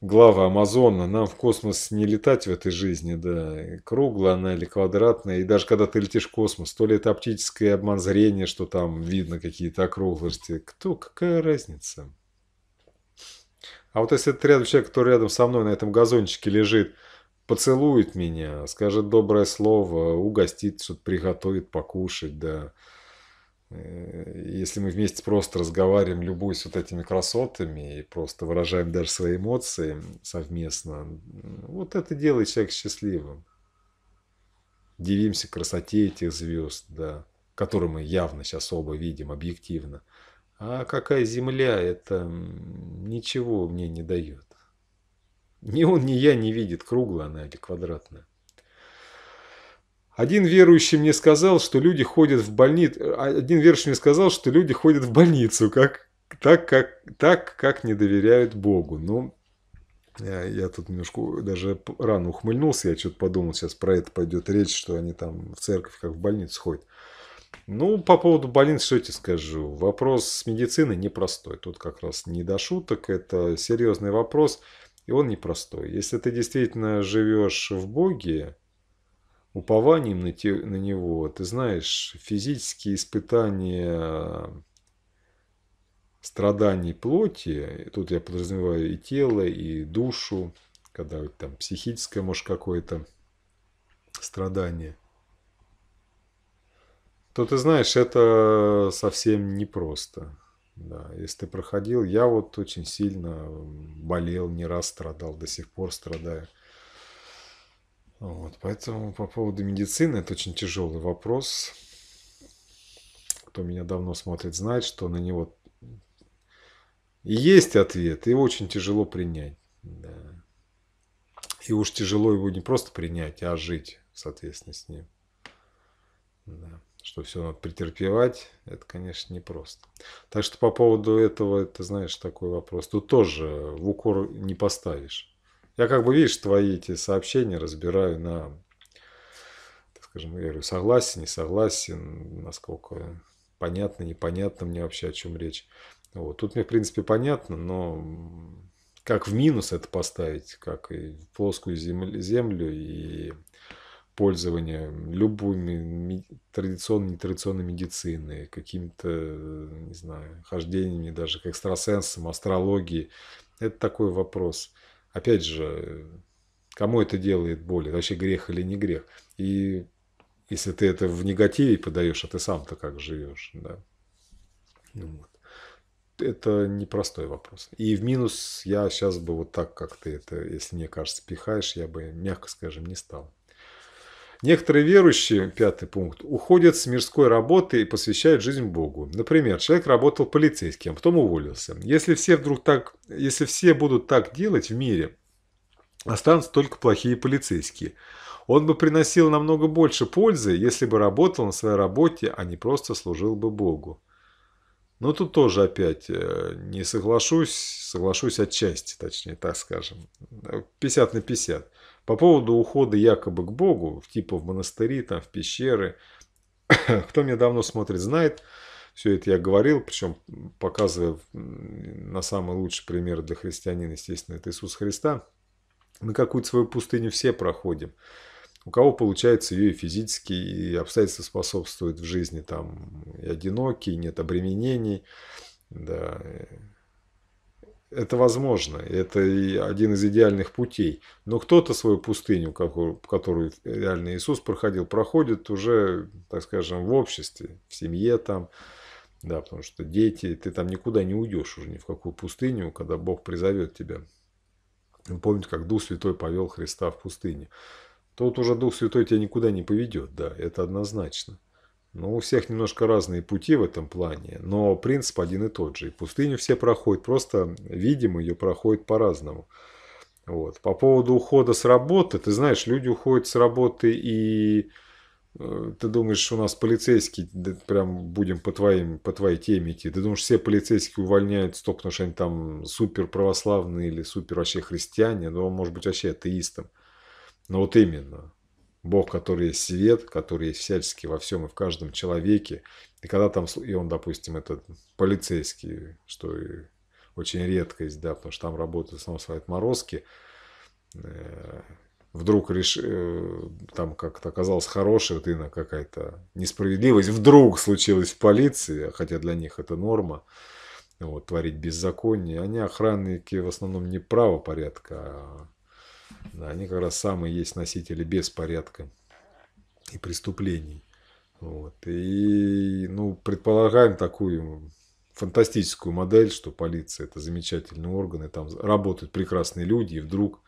глава Амазона. Нам в космос не летать в этой жизни, да. Круглая она или квадратная. И даже когда ты летишь в космос, то ли это оптическое обман зрения, что там видно какие-то округлости. Кто, какая разница? А вот если этот рядом человек, который рядом со мной на этом газончике лежит, поцелует меня, скажет доброе слово, угостит, что-то приготовит, покушать, да. Э, если мы вместе просто разговариваем, любуясь вот этими красотами и просто выражаем даже свои эмоции совместно, вот это делает человек счастливым. Дивимся красоте этих звезд, да, которые мы явно сейчас оба видим объективно. А какая земля, это ничего мне не дает. Ни он, ни я не видит, круглая она или квадратная. Один верующий мне сказал, что люди ходят в больницу. А, один верующий мне сказал, что люди ходят в больницу, как так, как так, как не доверяют Богу. Ну, я э, я тут немножко даже рано ухмыльнулся, я что-то подумал, сейчас про это пойдет речь, что они там в церковь как в больницу ходят. Ну, по поводу больниц, что я тебе скажу. Вопрос с медициной непростой. Тут как раз не до шуток, это серьезный вопрос. И он непростой. Если ты действительно живешь в Боге, упованием на, те, на него, ты знаешь, физические испытания страданий плоти, тут я подразумеваю и тело, и душу, когда там психическое, может, какое-то страдание, то ты знаешь, это совсем непросто. Да, если ты проходил, я вот очень сильно болел, не раз страдал, до сих пор страдаю. Вот, поэтому по поводу медицины это очень тяжелый вопрос. Кто меня давно смотрит, знает, что на него и есть ответ, и его очень тяжело принять. Да. И уж тяжело его не просто принять, а жить, соответственно, с ним. Да что все надо претерпевать, это, конечно, непросто. Так что по поводу этого, это, знаешь, такой вопрос. Тут тоже в укор не поставишь. Я как бы, видишь, твои эти сообщения разбираю на, так скажем, я говорю, согласен, не согласен, насколько понятно, непонятно мне вообще, о чем речь. Вот. Тут мне, в принципе, понятно, но как в минус это поставить, как и в плоскую землю, землю и пользования любыми традиционной, нетрадиционной медициной, каким-то, не знаю, хождениями даже к экстрасенсам, астрологии. Это такой вопрос. Опять же, кому это делает боль? Вообще грех или не грех? И если ты это в негативе подаешь, а ты сам-то как живешь, да? Ну вот. Это непростой вопрос. И в минус я сейчас бы вот так, как ты это, если мне кажется, пихаешь, я бы, мягко скажем, не стал. Некоторые верующие, пятый пункт, уходят с мирской работы и посвящают жизнь Богу. Например, человек работал полицейским, потом уволился. Если все вдруг так, если все будут так делать в мире, останутся только плохие полицейские. Он бы приносил намного больше пользы, если бы работал на своей работе, а не просто служил бы Богу. Но тут тоже опять э, не соглашусь, соглашусь отчасти, точнее, так скажем. 50 на 50. По поводу ухода якобы к Богу, типа в монастыри, там, в пещеры. Кто меня давно смотрит, знает. Все это я говорил, причем показывая на самый лучший пример для христианина, естественно, это Иисус Христа. Мы какую-то свою пустыню все проходим. У кого получается ее и физически, и обстоятельства способствуют в жизни. Там и одинокий, нет обременений. Да, это возможно, это и один из идеальных путей. Но кто-то свою пустыню, которую реально Иисус проходил, проходит уже, так скажем, в обществе, в семье там, да, потому что дети, ты там никуда не уйдешь уже ни в какую пустыню, когда Бог призовет тебя. Вы помните, как Дух Святой повел Христа в пустыню. Тут уже Дух Святой тебя никуда не поведет, да, это однозначно. Ну, у всех немножко разные пути в этом плане, но принцип один и тот же. И пустыню все проходят, просто видимо ее проходят по-разному. Вот. По поводу ухода с работы, ты знаешь, люди уходят с работы и э, ты думаешь, у нас полицейские, да, прям будем по, твоим, по твоей теме идти, ты думаешь, все полицейские увольняют стоп, потому что они там супер православные или супер вообще христиане, но он может быть вообще атеистом. Но ну, вот именно, Бог, который есть свет, который есть всячески во всем и в каждом человеке. И когда там, и он, допустим, этот полицейский, что и очень редкость, да, потому что там работают в основном свои отморозки, э, вдруг реш... Э, там как-то оказалась хорошая вот именно какая-то несправедливость, вдруг случилась в полиции, хотя для них это норма, вот, творить беззаконие. Они охранники в основном не правопорядка, а да, они как раз самые есть носители беспорядка и преступлений. Вот. И, ну, предполагаем такую фантастическую модель, что полиция – это замечательный орган, и там работают прекрасные люди, и вдруг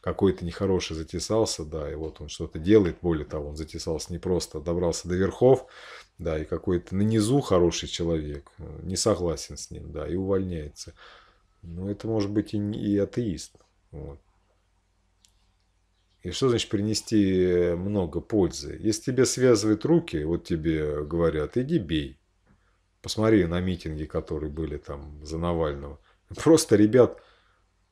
какой-то нехороший затесался, да, и вот он что-то делает, более того, он затесался не просто, а добрался до верхов, да, и какой-то на низу хороший человек э, не согласен с ним, да, и увольняется. ну это может быть и, и атеист. Вот. И что значит принести э, много пользы? Если тебе связывают руки, вот тебе говорят, иди бей. Посмотри на митинги, которые были там за Навального. Просто, ребят,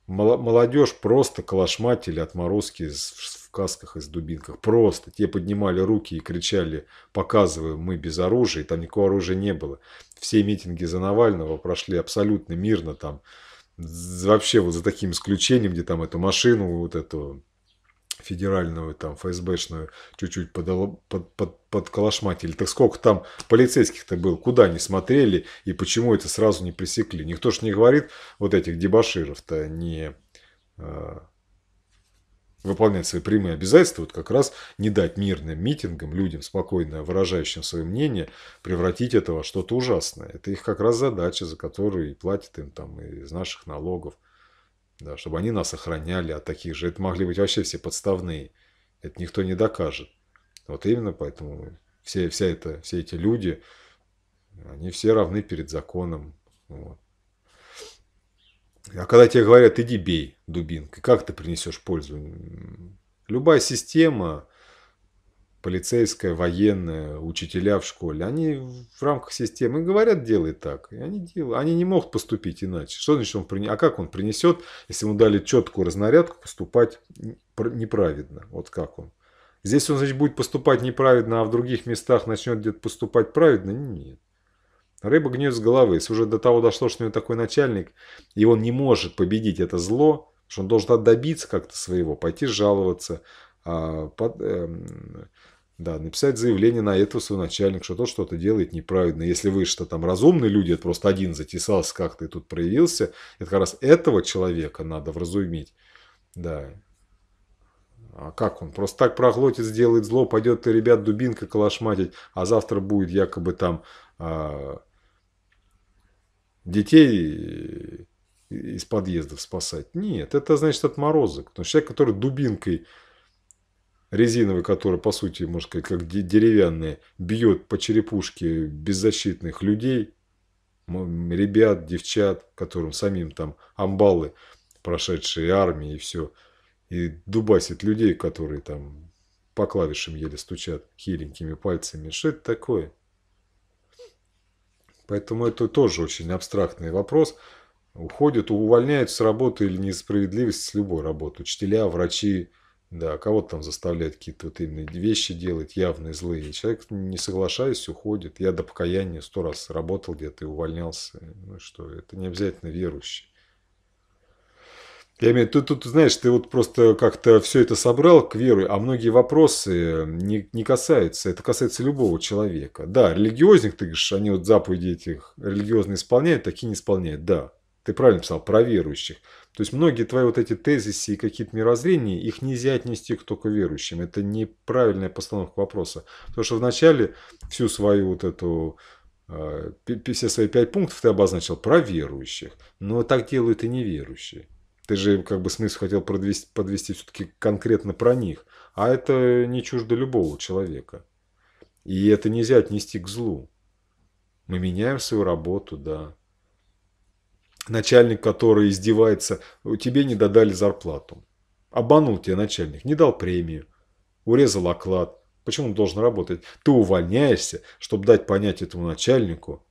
молодежь просто калашматили отморозки в касках и с дубинках. Просто. Те поднимали руки и кричали, показываю, мы без оружия. И там никакого оружия не было. Все митинги за Навального прошли абсолютно мирно там. Вообще вот за таким исключением, где там эту машину вот эту федеральную, там, ФСБшную, чуть-чуть под, под, под, подколошматили. Так сколько там полицейских-то было, куда они смотрели и почему это сразу не пресекли? Никто же не говорит вот этих дебаширов-то не э, а, выполнять свои прямые обязательства, вот как раз не дать мирным митингам, людям, спокойно выражающим свое мнение, превратить это во что-то ужасное. Это их как раз задача, за которую и платят им там из наших налогов да, чтобы они нас охраняли от таких же. Это могли быть вообще все подставные. Это никто не докажет. Вот именно поэтому все, вся это, все эти люди, они все равны перед законом. Вот. А когда тебе говорят, иди бей дубинкой, как ты принесешь пользу? Любая система, полицейская, военная, учителя в школе, они в рамках системы говорят, делай так. И они, делают. они не могут поступить иначе. Что значит он принес? А как он принесет, если ему дали четкую разнарядку, поступать неправедно? Вот как он? Здесь он, значит, будет поступать неправедно, а в других местах начнет где-то поступать правильно? Нет. Рыба гниет с головы. Если уже до того дошло, что у него такой начальник, и он не может победить это зло, что он должен добиться как-то своего, пойти жаловаться, а под, э, да, написать заявление на этого своего начальника, что тот что-то делает неправильно. Если вы что там разумные люди, это просто один затесался как-то и тут проявился, это как раз этого человека надо вразумить. Да. А как он? Просто так проглотит, сделает зло, пойдет и ребят дубинка калашматить, а завтра будет якобы там а, детей из подъездов спасать. Нет, это значит отморозок. Потому человек, который дубинкой резиновый, который, по сути, можно сказать, как деревянный, бьет по черепушке беззащитных людей, ребят, девчат, которым самим там амбалы, прошедшие армии и все, и дубасит людей, которые там по клавишам еле стучат хиленькими пальцами. Что это такое? Поэтому это тоже очень абстрактный вопрос. Уходят, увольняют с работы или несправедливость с любой работы. Учителя, врачи, да, кого-то там заставляют какие-то вот именно вещи делать, явные, злые. Человек, не соглашаясь, уходит. Я до покаяния сто раз работал где-то и увольнялся. Ну что, это не обязательно верующий. Я имею в виду, тут, тут, знаешь, ты вот просто как-то все это собрал к веру, а многие вопросы не, не касаются, это касается любого человека. Да, религиозник, ты говоришь, они вот заповеди этих религиозные исполняют, такие не исполняют, да. Ты правильно писал, про верующих. То есть многие твои вот эти тезисы и какие-то мирозрения, их нельзя отнести к только верующим. Это неправильная постановка вопроса. Потому что вначале всю свою вот эту а, все свои пять пунктов ты обозначил про верующих, но так делают и неверующие. Ты же как бы смысл хотел подвести, подвести все-таки конкретно про них. А это не чуждо любого человека. И это нельзя отнести к злу. Мы меняем свою работу, да начальник, который издевается, тебе не додали зарплату. Обманул тебя начальник, не дал премию, урезал оклад. Почему он должен работать? Ты увольняешься, чтобы дать понять этому начальнику.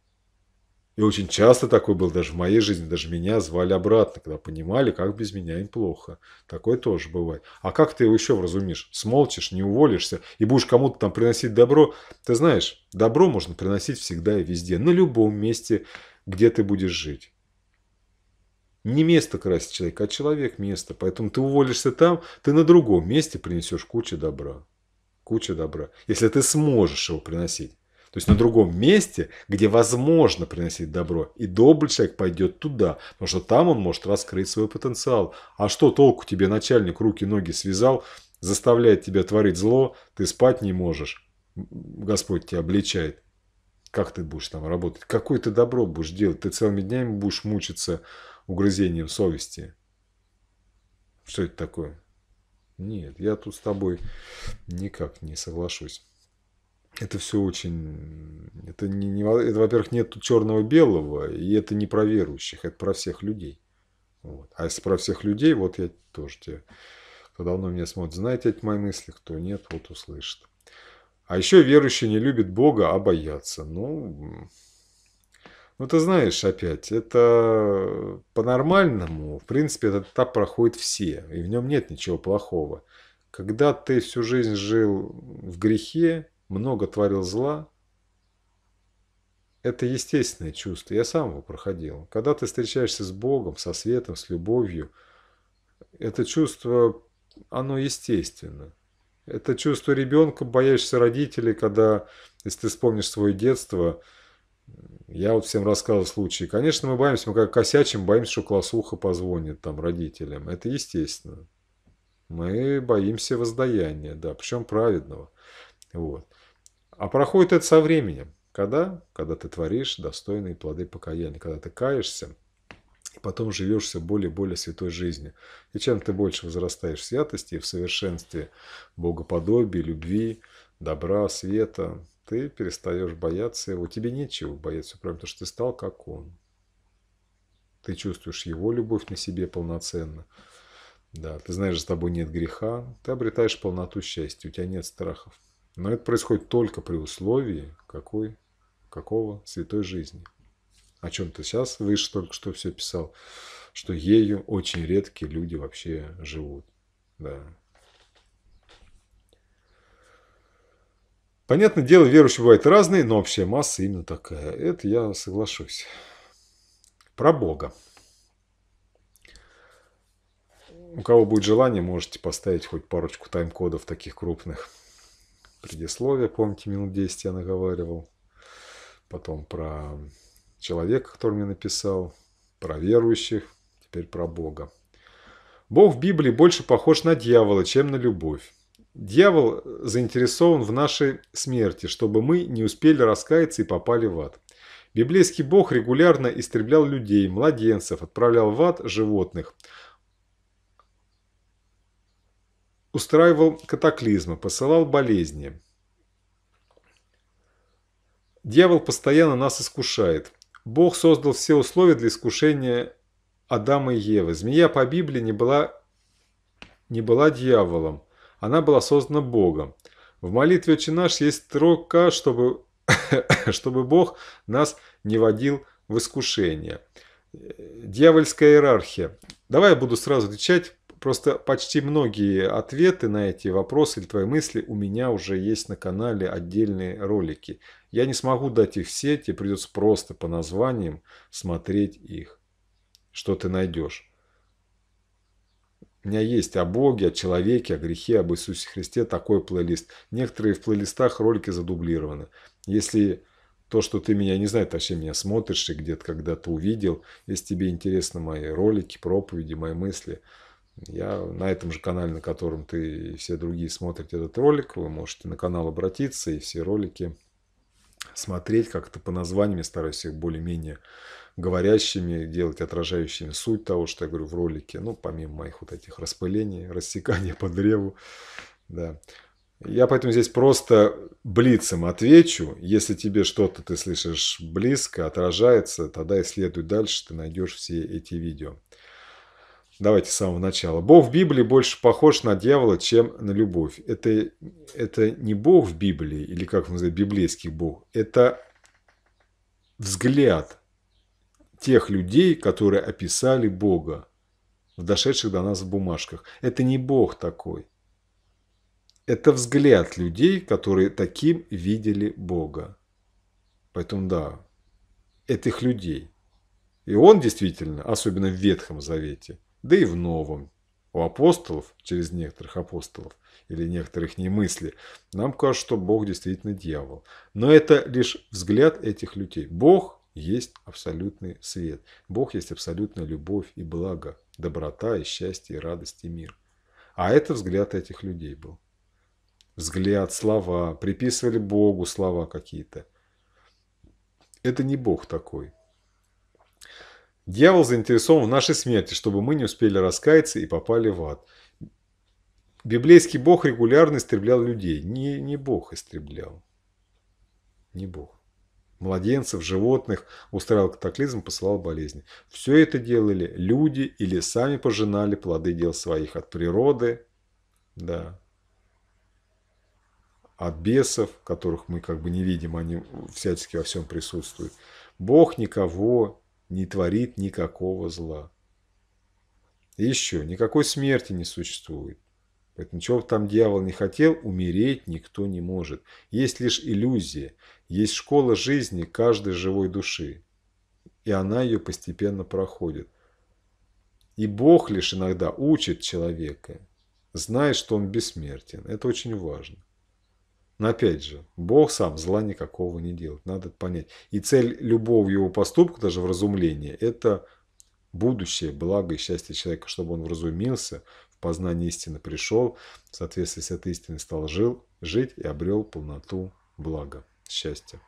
И очень часто такой был даже в моей жизни, даже меня звали обратно, когда понимали, как без меня им плохо. Такое тоже бывает. А как ты его еще вразумишь? Смолчишь, не уволишься и будешь кому-то там приносить добро. Ты знаешь, добро можно приносить всегда и везде, на любом месте, где ты будешь жить. Не место красит человек, а человек место. Поэтому ты уволишься там, ты на другом месте принесешь кучу добра. Кучу добра. Если ты сможешь его приносить. То есть на другом месте, где возможно приносить добро. И добрый человек пойдет туда, потому что там он может раскрыть свой потенциал. А что толку тебе начальник руки-ноги связал, заставляет тебя творить зло, ты спать не можешь. Господь тебя обличает. Как ты будешь там работать? Какое ты добро будешь делать? Ты целыми днями будешь мучиться, угрызением совести. Что это такое? Нет, я тут с тобой никак не соглашусь. Это все очень... Это, не, не... это во-первых, нет черного-белого, и это не про верующих, это про всех людей. Вот. А если про всех людей, вот я тоже тебе... Кто давно меня смотрит, знаете эти мои мысли, кто нет, вот услышит. А еще верующие не любят Бога, а боятся. Ну, ну, ты знаешь, опять, это по-нормальному, в принципе, этот этап проходит все, и в нем нет ничего плохого. Когда ты всю жизнь жил в грехе, много творил зла, это естественное чувство. Я сам его проходил. Когда ты встречаешься с Богом, со светом, с любовью, это чувство, оно естественно. Это чувство ребенка, боящегося родителей, когда, если ты вспомнишь свое детство, я вот всем рассказывал случаи. Конечно, мы боимся, мы как косячим, боимся, что классуха позвонит там родителям. Это естественно. Мы боимся воздаяния, да, причем праведного. Вот. А проходит это со временем. Когда? Когда ты творишь достойные плоды покаяния, когда ты каешься, и потом живешь все более и более святой жизнью. И чем ты больше возрастаешь в святости, в совершенстве богоподобия, любви, добра, света, ты перестаешь бояться его. Тебе нечего бояться, прям потому что ты стал как он. Ты чувствуешь его любовь на себе полноценно. Да, ты знаешь, с тобой нет греха. Ты обретаешь полноту счастья, у тебя нет страхов. Но это происходит только при условии какой, какого святой жизни. О чем ты сейчас выше только что все писал, что ею очень редкие люди вообще живут. Да, Понятное дело, верующие бывают разные, но общая масса именно такая. Это я соглашусь. Про Бога. У кого будет желание, можете поставить хоть парочку тайм-кодов таких крупных. Предисловие, помните, минут 10 я наговаривал. Потом про человека, который мне написал, про верующих, теперь про Бога. Бог в Библии больше похож на дьявола, чем на любовь. Дьявол заинтересован в нашей смерти, чтобы мы не успели раскаяться и попали в ад. Библейский бог регулярно истреблял людей, младенцев, отправлял в ад животных, устраивал катаклизмы, посылал болезни. Дьявол постоянно нас искушает. Бог создал все условия для искушения Адама и Евы. Змея по Библии не была, не была дьяволом. Она была создана Богом. В молитве «Отче наш» есть строка, чтобы, чтобы Бог нас не водил в искушение. Дьявольская иерархия. Давай я буду сразу отвечать. Просто почти многие ответы на эти вопросы или твои мысли у меня уже есть на канале отдельные ролики. Я не смогу дать их все, тебе придется просто по названиям смотреть их, что ты найдешь. У меня есть о Боге, о человеке, о грехе, об Иисусе Христе такой плейлист. Некоторые в плейлистах ролики задублированы. Если то, что ты меня не знаешь, вообще меня смотришь и где-то когда-то увидел, если тебе интересны мои ролики, проповеди, мои мысли, я на этом же канале, на котором ты и все другие смотрите этот ролик, вы можете на канал обратиться и все ролики смотреть как-то по названиям, я стараюсь их более-менее говорящими, делать отражающими суть того, что я говорю в ролике, ну, помимо моих вот этих распылений, рассекания по древу, да. Я поэтому здесь просто блицем отвечу. Если тебе что-то ты слышишь близко, отражается, тогда исследуй дальше, ты найдешь все эти видео. Давайте с самого начала. Бог в Библии больше похож на дьявола, чем на любовь. Это, это не Бог в Библии, или как он называет, библейский Бог. Это взгляд тех людей, которые описали Бога в дошедших до нас бумажках. Это не Бог такой. Это взгляд людей, которые таким видели Бога. Поэтому да, этих людей. И он действительно, особенно в Ветхом Завете, да и в Новом, у апостолов, через некоторых апостолов или некоторых немысли, нам кажется, что Бог действительно дьявол. Но это лишь взгляд этих людей. Бог есть абсолютный свет. Бог есть абсолютная любовь и благо, доброта и счастье, и радость и мир. А это взгляд этих людей был. Взгляд, слова, приписывали Богу слова какие-то. Это не Бог такой. Дьявол заинтересован в нашей смерти, чтобы мы не успели раскаяться и попали в ад. Библейский Бог регулярно истреблял людей. Не, не Бог истреблял. Не Бог младенцев, животных, устраивал катаклизм, посылал болезни. Все это делали люди или сами пожинали плоды дел своих от природы, да, от бесов, которых мы как бы не видим, они всячески во всем присутствуют. Бог никого не творит никакого зла. И еще, никакой смерти не существует. Поэтому чего там дьявол не хотел, умереть никто не может. Есть лишь иллюзия, есть школа жизни каждой живой души. И она ее постепенно проходит. И Бог лишь иногда учит человека, зная, что он бессмертен. Это очень важно. Но опять же, Бог сам зла никакого не делает, надо это понять. И цель любого его поступка, даже в разумлении, это будущее, благо и счастье человека, чтобы он вразумился, познание истины пришел, в соответствии с этой истиной стал жил, жить и обрел полноту блага, счастья.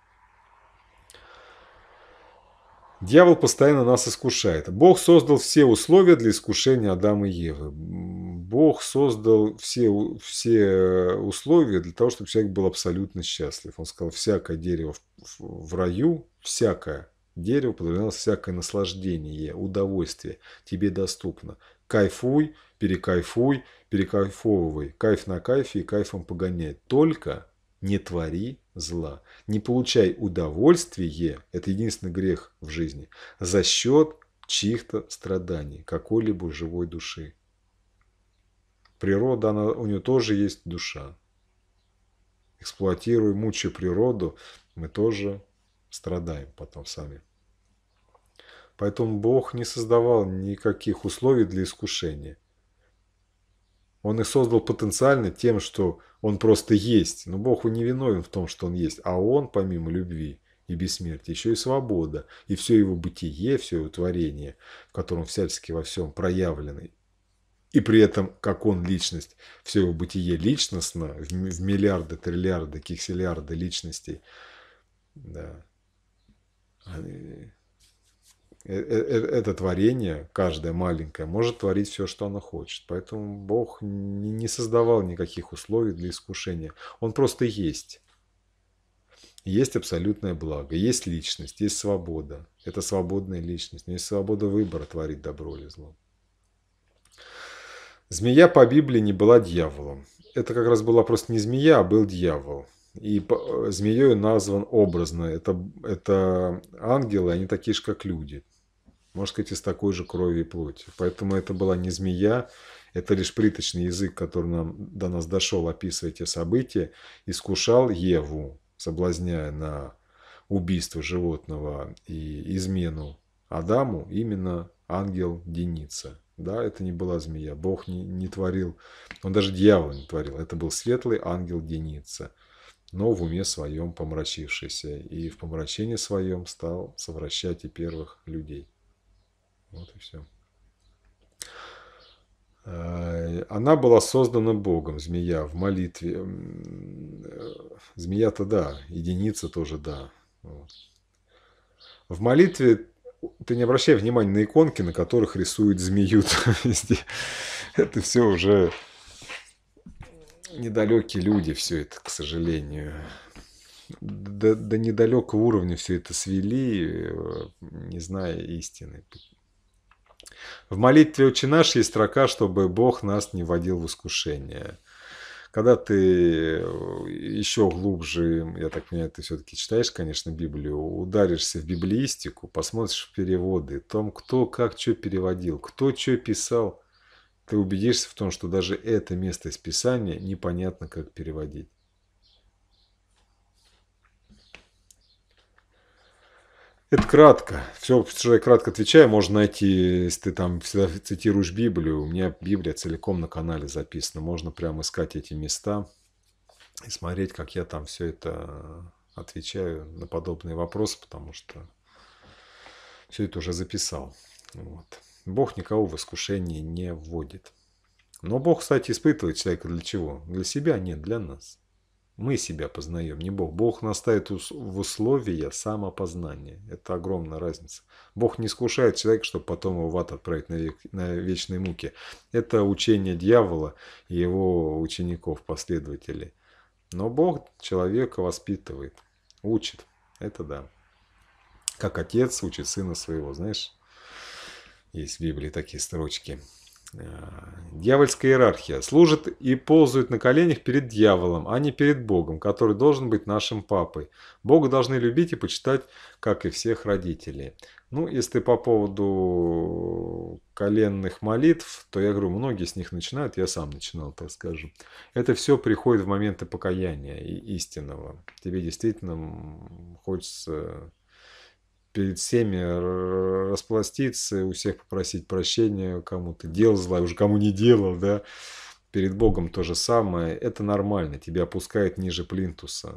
Дьявол постоянно нас искушает. Бог создал все условия для искушения Адама и Евы. Бог создал все, все условия для того, чтобы человек был абсолютно счастлив. Он сказал, всякое дерево в раю, всякое дерево подразумевалось всякое наслаждение, удовольствие тебе доступно. Кайфуй, перекайфуй, перекайфовывай, кайф на кайфе и кайфом погоняй. Только не твори зла. Не получай удовольствие, это единственный грех в жизни, за счет чьих-то страданий, какой-либо живой души. Природа, она, у нее тоже есть душа. Эксплуатируя, мучая природу, мы тоже страдаем потом сами. Поэтому Бог не создавал никаких условий для искушения. Он их создал потенциально тем, что он просто есть. Но Бог не виновен в том, что он есть. А он, помимо любви и бессмертия, еще и свобода. И все его бытие, все его творение, в котором всячески во всем проявлены. И при этом, как он личность, все его бытие личностно, в миллиарды, триллиарды, кикселиарды личностей. Да. Э, э, э, это творение, каждое маленькое, может творить все, что оно хочет. Поэтому Бог не создавал никаких условий для искушения. Он просто есть. Есть абсолютное благо, есть личность, есть свобода. Это свободная личность, но есть свобода выбора творить добро или зло. Змея по Библии не была дьяволом. Это как раз была просто не змея, а был дьявол. И змеей назван образно. Это, это ангелы, они такие же, как люди можно сказать, из такой же крови и плоти. Поэтому это была не змея, это лишь приточный язык, который нам, до нас дошел, описывая те события, искушал Еву, соблазняя на убийство животного и измену Адаму, именно ангел Деница. Да, это не была змея, Бог не, не творил, он даже дьявол не творил, это был светлый ангел Деница, но в уме своем помрачившийся, и в помрачении своем стал совращать и первых людей. Вот и все. А, она была создана Богом, змея, в молитве. Э, змея-то да, единица тоже да. Вот. В молитве ты не обращай внимания на иконки, на которых рисуют змею везде. Это все уже недалекие люди, все это, к сожалению. До, до недалекого уровня все это свели, э, не зная истины. В молитве «Отче наш» есть строка, чтобы Бог нас не вводил в искушение. Когда ты э, еще глубже, я так понимаю, ты все-таки читаешь, конечно, Библию, ударишься в библиистику, посмотришь в переводы, том, кто как что переводил, кто что писал, ты убедишься в том, что даже это место из Писания непонятно, как переводить. Это кратко. Все, что я кратко отвечаю, можно найти, если ты там всегда цитируешь Библию. У меня Библия целиком на канале записана. Можно прямо искать эти места и смотреть, как я там все это отвечаю на подобные вопросы, потому что все это уже записал. Вот. Бог никого в искушение не вводит. Но Бог, кстати, испытывает человека для чего? Для себя? Нет, для нас. Мы себя познаем, не Бог. Бог нас в условия самопознания. Это огромная разница. Бог не искушает человека, чтобы потом его в ад отправить на, век, на вечные муки. Это учение дьявола и его учеников, последователей. Но Бог человека воспитывает, учит. Это да. Как отец учит сына своего, знаешь? Есть в Библии такие строчки. Дьявольская иерархия. Служит и ползает на коленях перед дьяволом, а не перед Богом, который должен быть нашим папой. Бога должны любить и почитать, как и всех родителей. Ну, если по поводу коленных молитв, то я говорю, многие с них начинают, я сам начинал, так скажем. Это все приходит в моменты покаяния и истинного. Тебе действительно хочется перед всеми распластиться, у всех попросить прощения, кому ты делал зла, уже кому не делал, да. Перед Богом то же самое. Это нормально, тебя опускает ниже плинтуса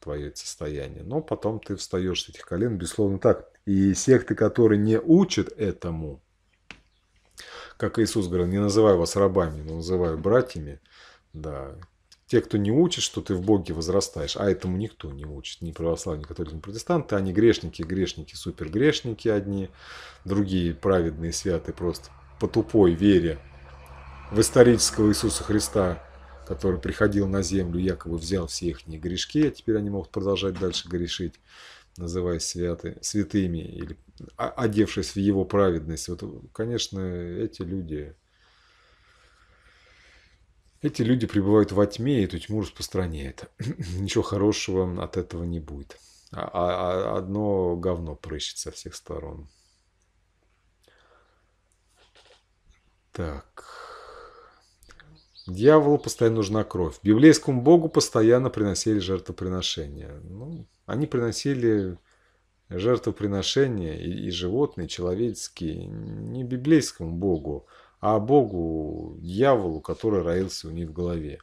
твое состояние. Но потом ты встаешь с этих колен, безусловно, так. И секты, которые не учат этому, как Иисус говорил, не называю вас рабами, но называю братьями, да, те, кто не учит, что ты в Боге возрастаешь, а этому никто не учит, ни православные, ни католики, ни протестанты, они грешники, грешники, супергрешники одни, другие праведные, святые, просто по тупой вере в исторического Иисуса Христа, который приходил на землю, якобы взял все их грешки, а теперь они могут продолжать дальше грешить, называясь святы, святыми или одевшись в его праведность. Вот, конечно, эти люди эти люди пребывают во тьме, и эту тьму распространяет. Ничего хорошего от этого не будет. А, а, а, одно говно прыщет со всех сторон. Так. Дьяволу постоянно нужна кровь. Библейскому богу постоянно приносили жертвоприношения. Ну, они приносили жертвоприношения и, и животные, и человеческие, не библейскому богу а Богу, дьяволу, который роился у них в голове.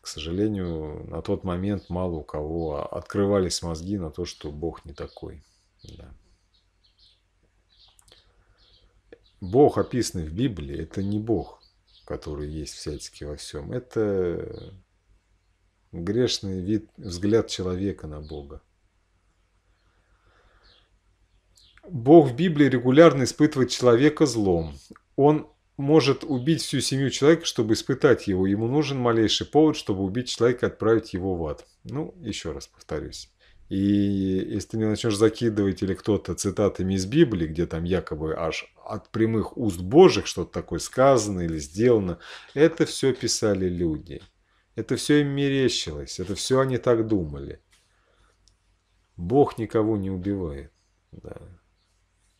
К сожалению, на тот момент мало у кого открывались мозги на то, что Бог не такой. Да. Бог, описанный в Библии, это не Бог, который есть всячески во всем. Это грешный вид, взгляд человека на Бога. Бог в Библии регулярно испытывает человека злом. Он может убить всю семью человека, чтобы испытать его. Ему нужен малейший повод, чтобы убить человека и отправить его в ад. Ну, еще раз повторюсь. И если ты мне начнешь закидывать или кто-то цитатами из Библии, где там якобы аж от прямых уст Божьих что-то такое сказано или сделано, это все писали люди. Это все им мерещилось, это все они так думали. Бог никого не убивает. Да.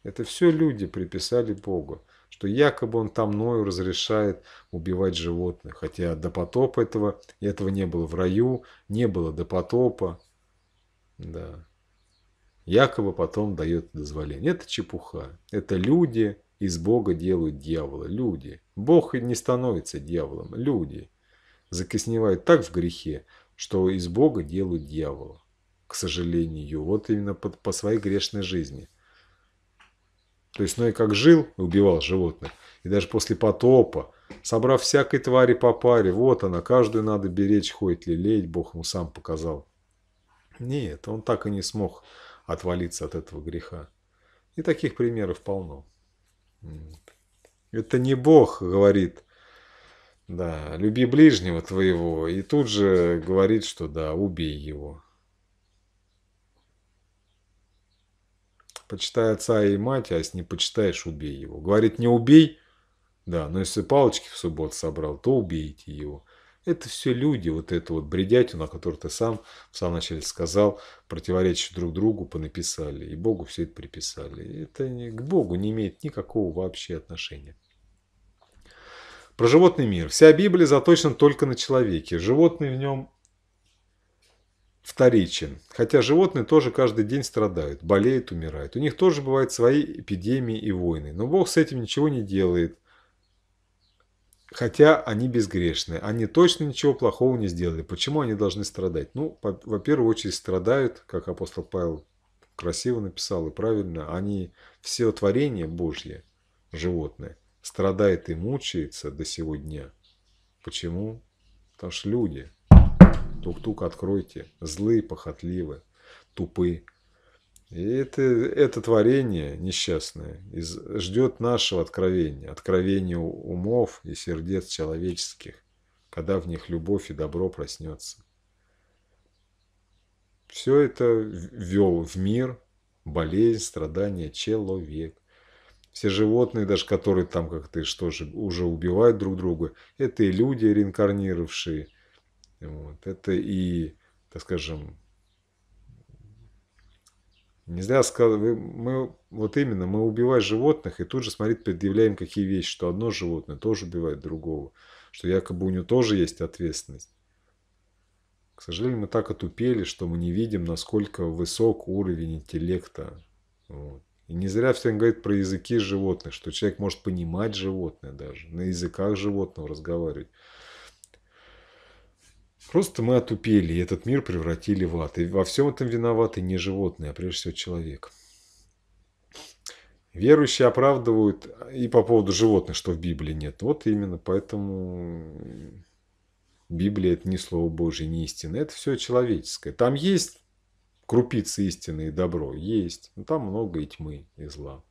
Это все люди приписали Богу что якобы он там Ною разрешает убивать животных, хотя до потопа этого, этого не было в раю, не было до потопа. Да. Якобы потом дает дозволение. Это чепуха. Это люди из Бога делают дьявола. Люди. Бог и не становится дьяволом. Люди закосневают так в грехе, что из Бога делают дьявола. К сожалению, вот именно по, по своей грешной жизни. То есть Ной ну как жил и убивал животных, и даже после потопа, собрав всякой твари по паре, вот она, каждую надо беречь, ходит лелеять, Бог ему сам показал. Нет, он так и не смог отвалиться от этого греха. И таких примеров полно. Это не Бог говорит, да, люби ближнего твоего, и тут же говорит, что да, убей его. Почитай отца и мать, а если не почитаешь, убей его. Говорит, не убей, да, но если палочки в субботу собрал, то убейте его. Это все люди, вот это вот бредятину, о которой ты сам в самом начале сказал, противоречащие друг другу, понаписали. И Богу все это приписали. Это не, к Богу не имеет никакого вообще отношения. Про животный мир. Вся Библия заточена только на человеке. Животные в нем вторичен. Хотя животные тоже каждый день страдают, болеют, умирают. У них тоже бывают свои эпидемии и войны. Но Бог с этим ничего не делает. Хотя они безгрешны. Они точно ничего плохого не сделали. Почему они должны страдать? Ну, во первую очередь страдают, как апостол Павел красиво написал и правильно. Они все творение Божье, животное, страдает и мучается до сего дня. Почему? Потому что люди – Тук-тук откройте. Злые, похотливы, тупы. И это, это творение несчастное из, ждет нашего откровения, откровения умов и сердец человеческих, когда в них любовь и добро проснется. Все это ввел в мир болезнь, страдания человек. Все животные, даже которые там как-то что же уже убивают друг друга, это и люди реинкарнировавшие – вот. Это и, так скажем, Нельзя сказать, мы вот именно, мы убиваем животных и тут же, смотрите, предъявляем какие вещи, что одно животное тоже убивает другого, что якобы у него тоже есть ответственность. К сожалению, мы так отупели, что мы не видим, насколько высок уровень интеллекта. Вот. И не зря все говорит про языки животных, что человек может понимать животное даже, на языках животного разговаривать. Просто мы отупели, и этот мир превратили в ад. И во всем этом виноваты не животные, а прежде всего человек. Верующие оправдывают и по поводу животных, что в Библии нет. Вот именно, поэтому Библия – это не Слово Божье, не истина. Это все человеческое. Там есть крупицы истины и добро? Есть. Но там много и тьмы, и зла.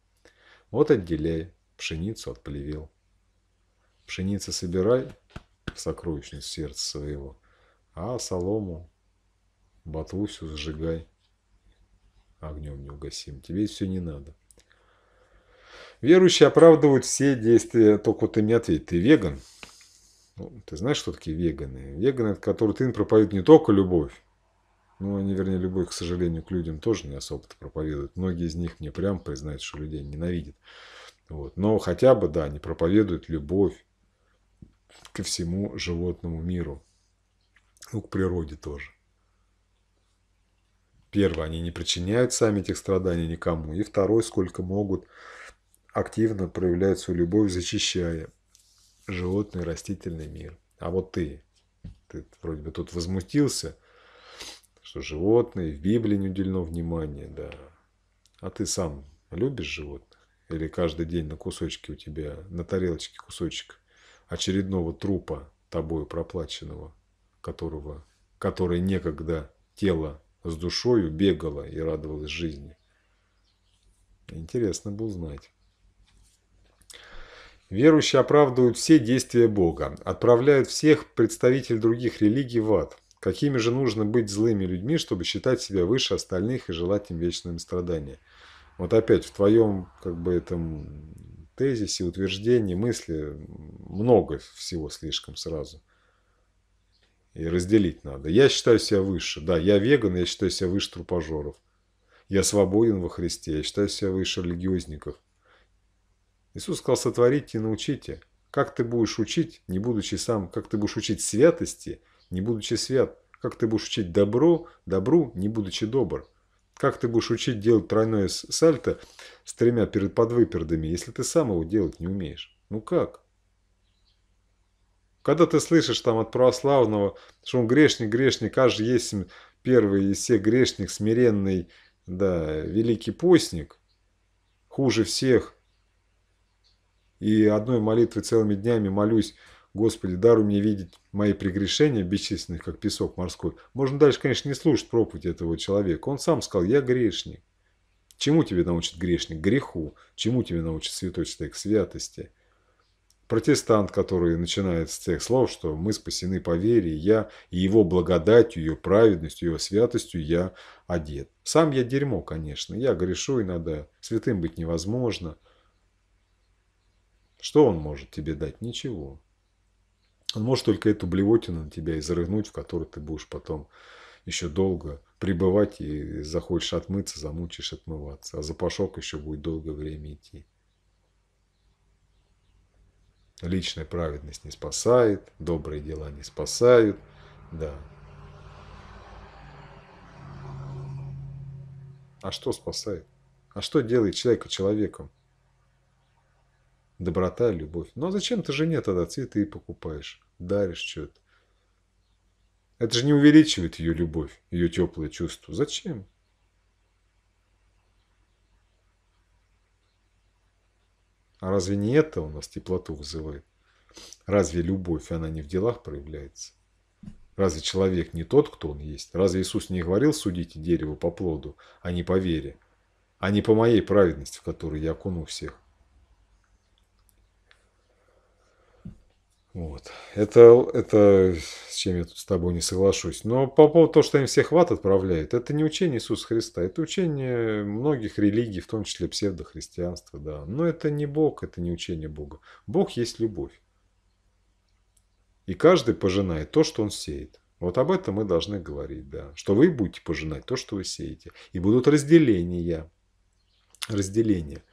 Вот отделяй пшеницу от плевел. Пшеница собирай в сокровищницу сердца своего – а солому, ботву всю сжигай, огнем не угасим. Тебе все не надо. Верующие оправдывают все действия, только вот ты мне ответь, ты веган? Ну, ты знаешь, что такие веганы? Веганы, от которых ты проповедует не только любовь, ну, они, вернее, любовь, к сожалению, к людям тоже не особо-то проповедуют. Многие из них мне прям признают, что людей ненавидят. Вот. Но хотя бы, да, они проповедуют любовь ко всему животному миру ну, к природе тоже. Первое, они не причиняют сами этих страданий никому. И второе, сколько могут, активно проявляют свою любовь, защищая животный и растительный мир. А вот ты, ты вроде бы тут возмутился, что животные в Библии не уделено внимания, да. А ты сам любишь животных? Или каждый день на кусочке у тебя, на тарелочке кусочек очередного трупа тобою проплаченного – которого, которой некогда тело с душою бегало и радовалось жизни. Интересно бы узнать. Верующие оправдывают все действия Бога, отправляют всех представителей других религий в ад. Какими же нужно быть злыми людьми, чтобы считать себя выше остальных и желать им вечного страдания? Вот опять в твоем как бы этом тезисе, утверждении, мысли много всего слишком сразу – и разделить надо. Я считаю себя выше. Да, я веган, я считаю себя выше трупожоров. Я свободен во Христе, я считаю себя выше религиозников. Иисус сказал, сотворите и научите. Как ты будешь учить, не будучи сам, как ты будешь учить святости, не будучи свят? Как ты будешь учить добро, добру, не будучи добр? Как ты будешь учить делать тройное сальто с тремя перед подвыпердами, если ты сам его делать не умеешь? Ну как? Когда ты слышишь там от православного, что он грешник, грешник, каждый есть первый из всех грешник, смиренный, да, великий постник, хуже всех, и одной молитвы целыми днями молюсь, Господи, даруй мне видеть мои прегрешения, бесчисленных, как песок морской. Можно дальше, конечно, не слушать проповедь этого человека. Он сам сказал, я грешник. Чему тебе научит грешник? Греху. Чему тебе научит святой человек? Святости. Протестант, который начинает с тех слов, что мы спасены по вере, я и его благодатью, ее праведностью, его святостью я одет. Сам я дерьмо, конечно, я грешу иногда, святым быть невозможно. Что он может тебе дать? Ничего. Он может только эту блевотину на тебя изрыгнуть, в которой ты будешь потом еще долго пребывать и захочешь отмыться, замучишь отмываться, а запашок еще будет долгое время идти. Личная праведность не спасает, добрые дела не спасают. Да. А что спасает? А что делает человека человеком? Доброта, любовь. Ну а зачем ты жене тогда цветы покупаешь, даришь что-то? Это же не увеличивает ее любовь, ее теплые чувства. Зачем? А разве не это у нас теплоту вызывает? Разве любовь, она не в делах проявляется? Разве человек не тот, кто он есть? Разве Иисус не говорил, судите дерево по плоду, а не по вере, а не по моей праведности, в которую я окуну всех? Вот. Это, это с чем я тут с тобой не соглашусь. Но по поводу того, что им всех в ад отправляют, это не учение Иисуса Христа, это учение многих религий, в том числе псевдохристианства. Да. Но это не Бог, это не учение Бога. Бог есть любовь. И каждый пожинает то, что он сеет. Вот об этом мы должны говорить, да. Что вы будете пожинать то, что вы сеете. И будут разделения. Разделения.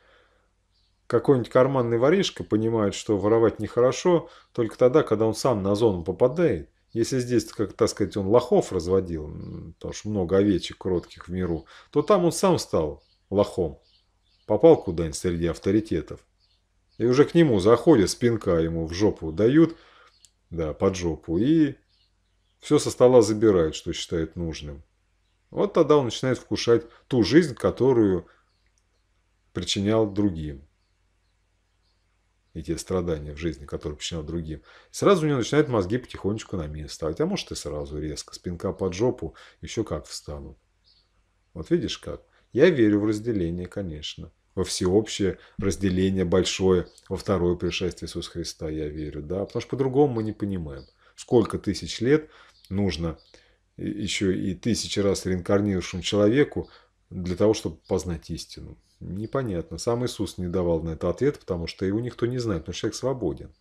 Какой-нибудь карманный воришка понимает, что воровать нехорошо, только тогда, когда он сам на зону попадает. Если здесь, как так сказать, он лохов разводил, потому что много овечек кротких в миру, то там он сам стал лохом. Попал куда-нибудь среди авторитетов. И уже к нему заходят, спинка ему в жопу дают, да, под жопу, и все со стола забирают, что считает нужным. Вот тогда он начинает вкушать ту жизнь, которую причинял другим и страдания в жизни, которые причиняют другим, сразу у него начинают мозги потихонечку на место ставить. А может и сразу резко, спинка под жопу, еще как встанут. Вот видишь как? Я верю в разделение, конечно. Во всеобщее разделение большое, во второе пришествие Иисуса Христа я верю. Да? Потому что по-другому мы не понимаем, сколько тысяч лет нужно еще и тысячи раз реинкарнировавшему человеку для того, чтобы познать истину. Непонятно. Сам Иисус не давал на это ответ, потому что его никто не знает, но человек свободен.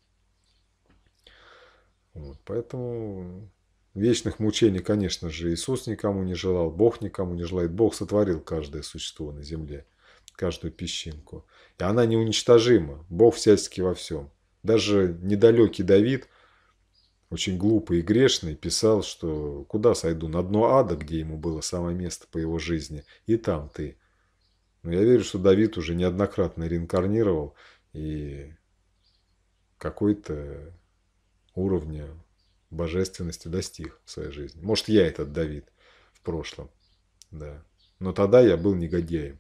Вот, поэтому вечных мучений, конечно же, Иисус никому не желал, Бог никому не желает. Бог сотворил каждое существо на земле, каждую песчинку. И она неуничтожима. Бог всячески во всем. Даже недалекий Давид, очень глупый и грешный, писал, что куда сойду, на дно ада, где ему было самое место по его жизни, и там ты – но я верю, что Давид уже неоднократно реинкарнировал и какой-то уровня божественности достиг в своей жизни. Может, я этот Давид в прошлом, да. Но тогда я был негодяем.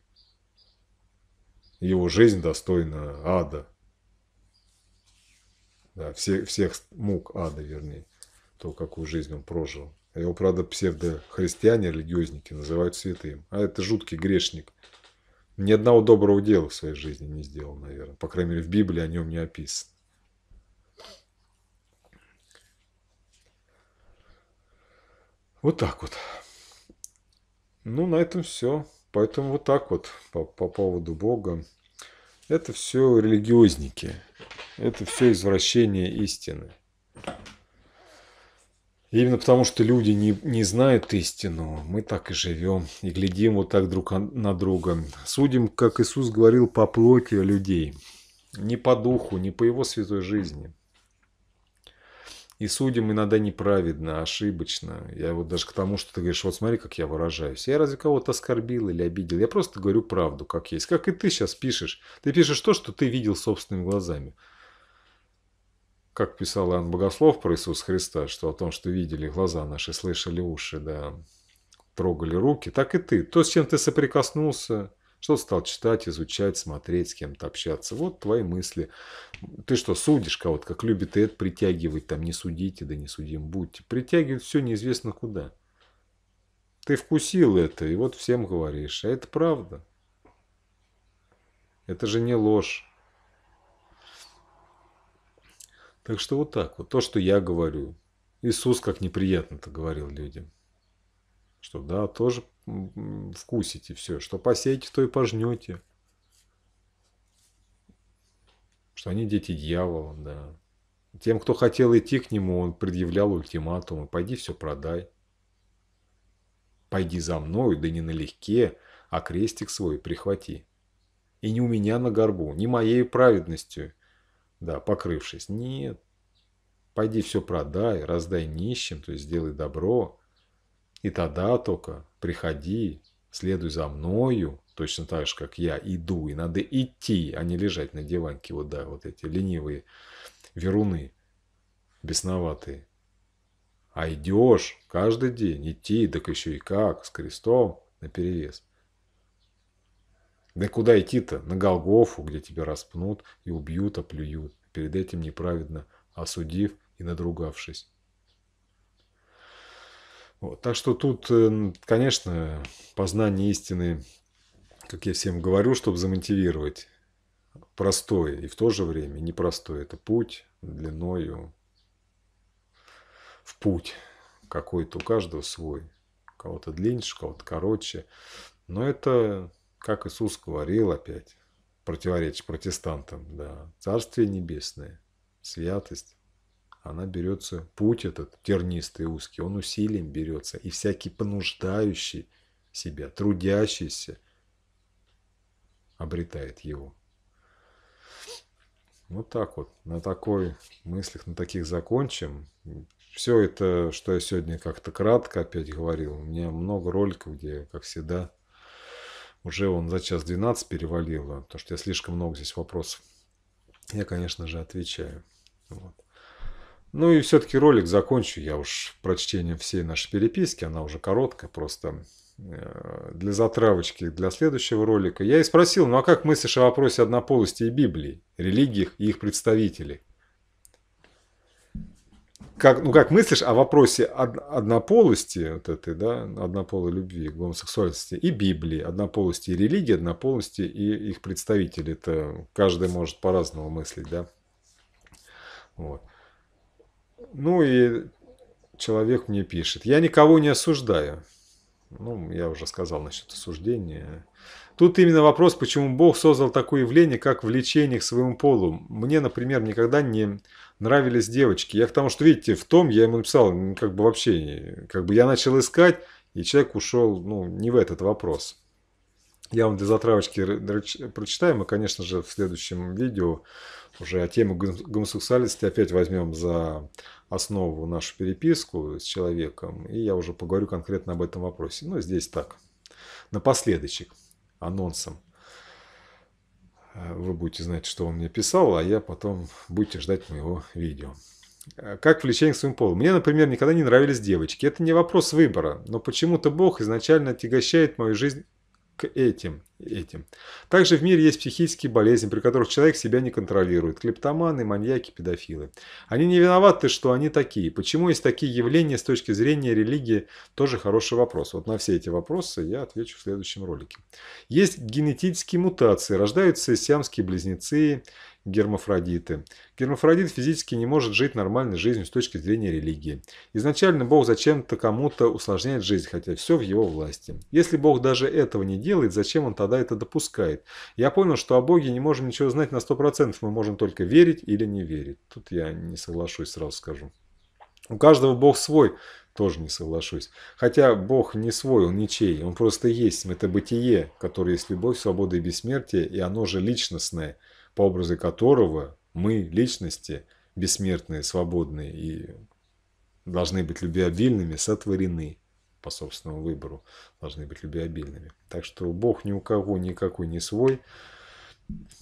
Его жизнь достойна ада. Да, все, всех мук ада, вернее, то, какую жизнь он прожил. Его, правда, псевдохристиане, религиозники называют святым. А это жуткий грешник – ни одного доброго дела в своей жизни не сделал, наверное. По крайней мере, в Библии о нем не описано. Вот так вот. Ну, на этом все. Поэтому вот так вот по, по поводу Бога. Это все религиозники. Это все извращение истины именно потому, что люди не, не знают истину, мы так и живем и глядим вот так друг на друга. Судим, как Иисус говорил, по плоти людей, не по духу, не по его святой жизни. И судим иногда неправедно, ошибочно. Я вот даже к тому, что ты говоришь, вот смотри, как я выражаюсь. Я разве кого-то оскорбил или обидел? Я просто говорю правду, как есть. Как и ты сейчас пишешь. Ты пишешь то, что ты видел собственными глазами как писал Иоанн Богослов про Иисуса Христа, что о том, что видели глаза наши, слышали уши, да, трогали руки, так и ты. То, с чем ты соприкоснулся, что стал читать, изучать, смотреть, с кем-то общаться. Вот твои мысли. Ты что, судишь кого-то, как любит и это притягивать, там не судите, да не судим будьте. Притягивает все неизвестно куда. Ты вкусил это, и вот всем говоришь. А это правда. Это же не ложь. Так что вот так вот. То, что я говорю. Иисус как неприятно-то говорил людям. Что да, тоже вкусите все. Что посеете, то и пожнете. Что они дети дьявола, да. Тем, кто хотел идти к нему, он предъявлял ультиматумы. Пойди все продай. Пойди за мною, да не налегке, а крестик свой прихвати. И не у меня на горбу, не моей праведностью, да, покрывшись. Нет. Пойди все продай, раздай нищим, то есть сделай добро. И тогда только приходи, следуй за мною, точно так же, как я иду. И надо идти, а не лежать на диванке. Вот да, вот эти ленивые веруны, бесноватые. А идешь каждый день, идти, так еще и как, с крестом на перевес? Да куда идти-то? На Голгофу, где тебя распнут и убьют, оплюют, перед этим неправедно осудив и надругавшись. Вот. Так что тут, э, конечно, познание истины, как я всем говорю, чтобы замотивировать, простое и в то же время непростое. Это путь длиною в путь какой-то у каждого свой. У кого-то длиннее, у кого-то короче. Но это как Иисус говорил опять, противоречит протестантам, да, Царствие Небесное, святость, она берется, путь этот тернистый, узкий, он усилием берется, и всякий понуждающий себя, трудящийся, обретает его. Вот так вот, на такой мыслях, на таких закончим. Все это, что я сегодня как-то кратко опять говорил, у меня много роликов, где, как всегда, уже он за час 12 перевалил, потому что я слишком много здесь вопросов. Я, конечно же, отвечаю. Вот. Ну и все-таки ролик закончу я уж прочтением всей нашей переписки, она уже короткая, просто э, для затравочки, для следующего ролика. Я и спросил, ну а как мыслишь о вопросе однополости и Библии, религиях и их представителей? как, ну, как мыслишь о вопросе од, однополости, вот этой, да, однополой любви, гомосексуальности и Библии, однополости и религии, однополости и их представители Это каждый может по-разному мыслить, да. Вот. Ну и человек мне пишет, я никого не осуждаю. Ну, я уже сказал насчет осуждения. Тут именно вопрос, почему Бог создал такое явление, как влечение к своему полу. Мне, например, никогда не нравились девочки. Я к тому, что, видите, в том я ему написал, как бы вообще, как бы я начал искать, и человек ушел, ну, не в этот вопрос. Я вам для затравочки прочитаю, мы, конечно же, в следующем видео уже о тему гомосексуальности опять возьмем за основу нашу переписку с человеком, и я уже поговорю конкретно об этом вопросе. Ну, здесь так, напоследочек анонсом. Вы будете знать, что он мне писал, а я потом будете ждать моего видео. Э, как влечение к своему полу? Мне, например, никогда не нравились девочки. Это не вопрос выбора, но почему-то Бог изначально отягощает мою жизнь к этим, этим. Также в мире есть психические болезни, при которых человек себя не контролирует. Клептоманы, маньяки, педофилы. Они не виноваты, что они такие. Почему есть такие явления с точки зрения религии, тоже хороший вопрос. Вот на все эти вопросы я отвечу в следующем ролике. Есть генетические мутации. Рождаются сиамские близнецы, гермафродиты. Гермафродит физически не может жить нормальной жизнью с точки зрения религии. Изначально Бог зачем-то кому-то усложняет жизнь, хотя все в его власти. Если Бог даже этого не делает, зачем он тогда это допускает? Я понял, что о Боге не можем ничего знать на 100%, мы можем только верить или не верить. Тут я не соглашусь, сразу скажу. У каждого Бог свой, тоже не соглашусь. Хотя Бог не свой, Он ничей, Он просто есть. Это бытие, которое есть любовь, свобода и бессмертие, и оно же личностное – по образу которого мы, личности, бессмертные, свободные и должны быть любвеобильными, сотворены по собственному выбору, должны быть любвеобильными. Так что Бог ни у кого никакой не свой,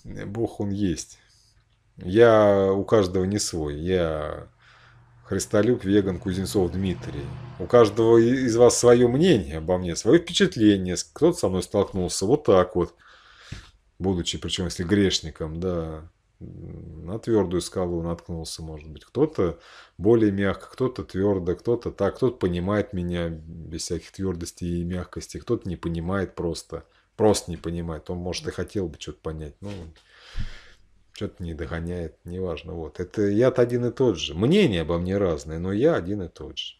Бог Он есть. Я у каждого не свой, я Христолюк веган, Кузнецов, Дмитрий. У каждого из вас свое мнение обо мне, свое впечатление. Кто-то со мной столкнулся вот так вот будучи, причем если грешником, да, на твердую скалу наткнулся, может быть. Кто-то более мягко, кто-то твердо, кто-то так, кто-то понимает меня без всяких твердостей и мягкости, кто-то не понимает просто, просто не понимает. Он, может, и хотел бы что-то понять, но что-то не догоняет, неважно. Вот. Это я-то один и тот же. Мнения обо мне разные, но я один и тот же.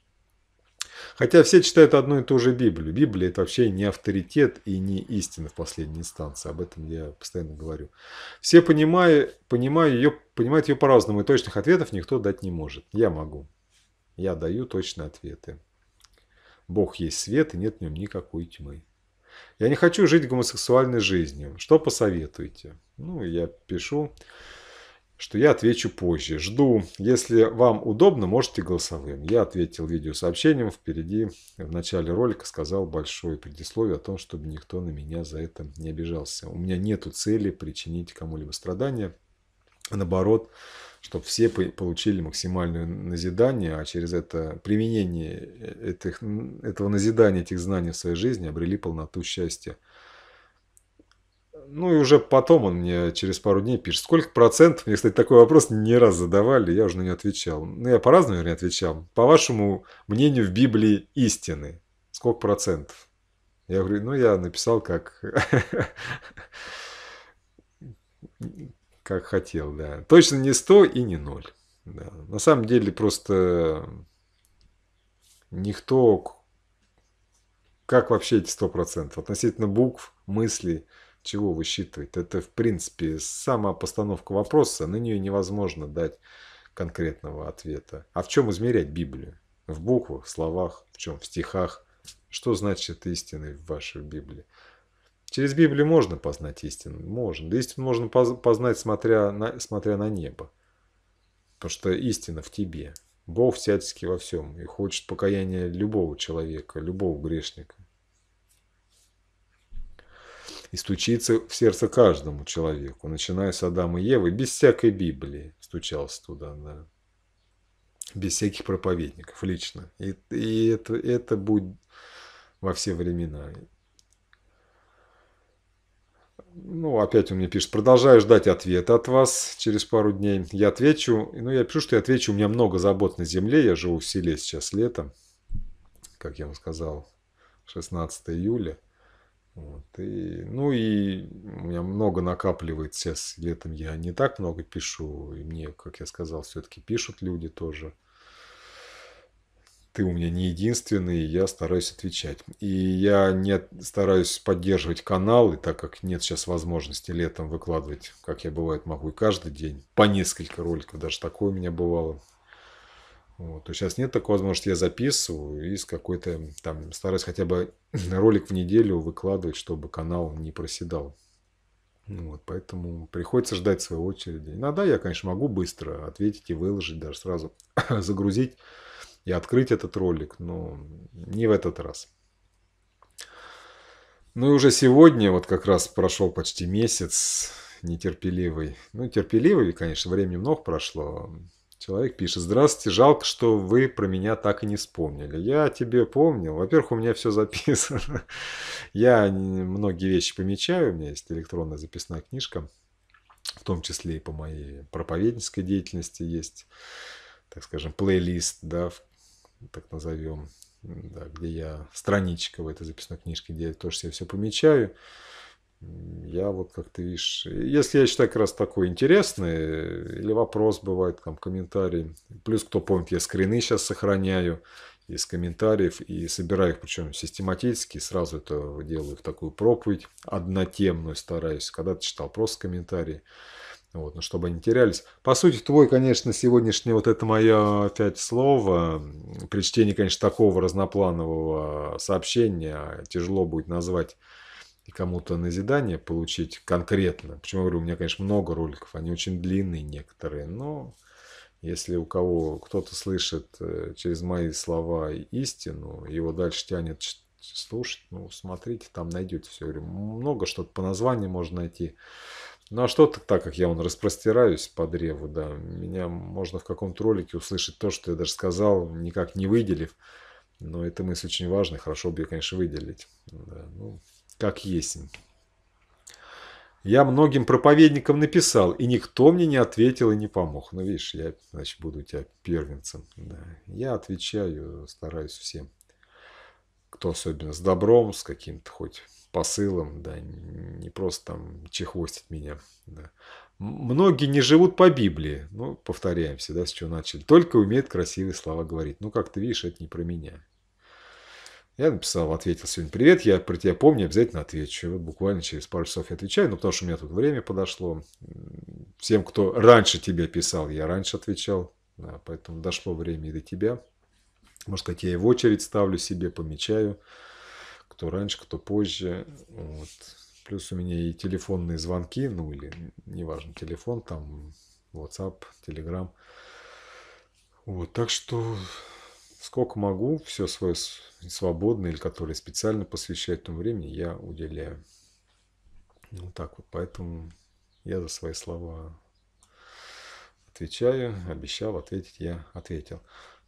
Хотя все читают одну и ту же Библию. Библия – это вообще не авторитет и не истина в последней инстанции. Об этом я постоянно говорю. Все понимаю, понимаю ее, понимают ее по-разному, и точных ответов никто дать не может. Я могу. Я даю точные ответы. Бог есть свет, и нет в нем никакой тьмы. Я не хочу жить гомосексуальной жизнью. Что посоветуете? Ну, я пишу что я отвечу позже. Жду. Если вам удобно, можете голосовым. Я ответил видеосообщением впереди, в начале ролика сказал большое предисловие о том, чтобы никто на меня за это не обижался. У меня нету цели причинить кому-либо страдания. Наоборот, чтобы все получили максимальное назидание, а через это применение э, этих, этого назидания, этих знаний в своей жизни обрели полноту счастья. Ну и уже потом он мне через пару дней пишет, сколько процентов, мне, кстати, такой вопрос не раз задавали, я уже на него отвечал. Ну, я по-разному, наверное, отвечал. По вашему мнению, в Библии истины, сколько процентов? Я говорю, ну, я написал, как... как хотел, да. Точно не 100 и не 0. Да. На самом деле просто никто... Как вообще эти 100%? Относительно букв, мыслей, чего высчитывать? Это, в принципе, сама постановка вопроса, на нее невозможно дать конкретного ответа. А в чем измерять Библию? В буквах, в словах, в чем? В стихах. Что значит истины в вашей Библии? Через Библию можно познать истину? Можно. Да истину можно познать, смотря на, смотря на небо. Потому что истина в тебе. Бог всячески во всем и хочет покаяния любого человека, любого грешника и стучится в сердце каждому человеку, начиная с Адама и Евы, без всякой Библии стучался туда, да. Без всяких проповедников, лично. И, и это, это будет во все времена. Ну, опять он мне пишет, продолжаю ждать ответа от вас через пару дней. Я отвечу, ну, я пишу, что я отвечу, у меня много забот на земле, я живу в селе сейчас летом, как я вам сказал, 16 июля. Вот. И, ну и у меня много накапливается. сейчас летом. Я не так много пишу. И мне, как я сказал, все-таки пишут люди тоже. Ты у меня не единственный, и я стараюсь отвечать. И я не стараюсь поддерживать канал, и так как нет сейчас возможности летом выкладывать, как я бывает могу и каждый день, по несколько роликов, даже такое у меня бывало, вот. То есть сейчас нет такой возможности, я записываю и с какой-то там стараюсь хотя бы ролик в неделю выкладывать, чтобы канал не проседал. Ну вот, поэтому приходится ждать своей очереди. Иногда я, конечно, могу быстро ответить и выложить, даже сразу загрузить и открыть этот ролик, но не в этот раз. Ну и уже сегодня, вот как раз прошел почти месяц нетерпеливый. Ну, терпеливый, конечно, времени много прошло. Человек пишет, здравствуйте, жалко, что вы про меня так и не вспомнили. Я тебе помнил. Во-первых, у меня все записано. Я многие вещи помечаю, у меня есть электронная записная книжка, в том числе и по моей проповеднической деятельности есть, так скажем, плейлист, да, так назовем, да, где я страничка в этой записной книжке, где я тоже себе все помечаю. Я вот, как ты видишь, если я считаю как раз такой интересный, или вопрос бывает, там, комментарий. Плюс, кто помнит, я скрины сейчас сохраняю из комментариев и собираю их, причем систематически, сразу это делаю в такую проповедь, однотемную стараюсь, когда ты читал просто комментарии, вот, но чтобы они терялись. По сути, твой, конечно, сегодняшний, вот это мое опять слово, при чтении, конечно, такого разнопланового сообщения тяжело будет назвать и кому-то назидание получить конкретно. Почему я говорю, у меня, конечно, много роликов, они очень длинные некоторые, но если у кого кто-то слышит э, через мои слова истину, его дальше тянет слушать, ну, смотрите, там найдете все. Говорю, много что-то по названию можно найти. Ну, а что-то, так как я он распростираюсь по древу, да, меня можно в каком-то ролике услышать то, что я даже сказал, никак не выделив. Но эта мысль очень важная, хорошо бы ее, конечно, выделить. Да, ну, как есть. Я многим проповедникам написал, и никто мне не ответил и не помог. Ну, видишь, я, значит, буду у тебя первенцем. Да. Я отвечаю, стараюсь всем. Кто особенно с добром, с каким-то хоть посылом, да, не просто там чехвостит меня. Да. Многие не живут по Библии, ну, повторяемся, да, с чего начали, только умеют красивые слова говорить. Ну, как ты видишь, это не про меня. Я написал, ответил сегодня, привет, я про тебя помню, обязательно отвечу. Вот буквально через пару часов я отвечаю, но ну, потому что у меня тут время подошло. Всем, кто раньше тебе писал, я раньше отвечал, да, поэтому дошло время и до тебя. Может сказать, я и в очередь ставлю себе, помечаю, кто раньше, кто позже. Вот. Плюс у меня и телефонные звонки, ну, или, неважно, телефон, там, WhatsApp, Telegram. Вот, так что сколько могу, все свое свободное или которое специально посвящает тому времени, я уделяю. Вот так вот. Поэтому я за свои слова отвечаю, обещал ответить, я ответил.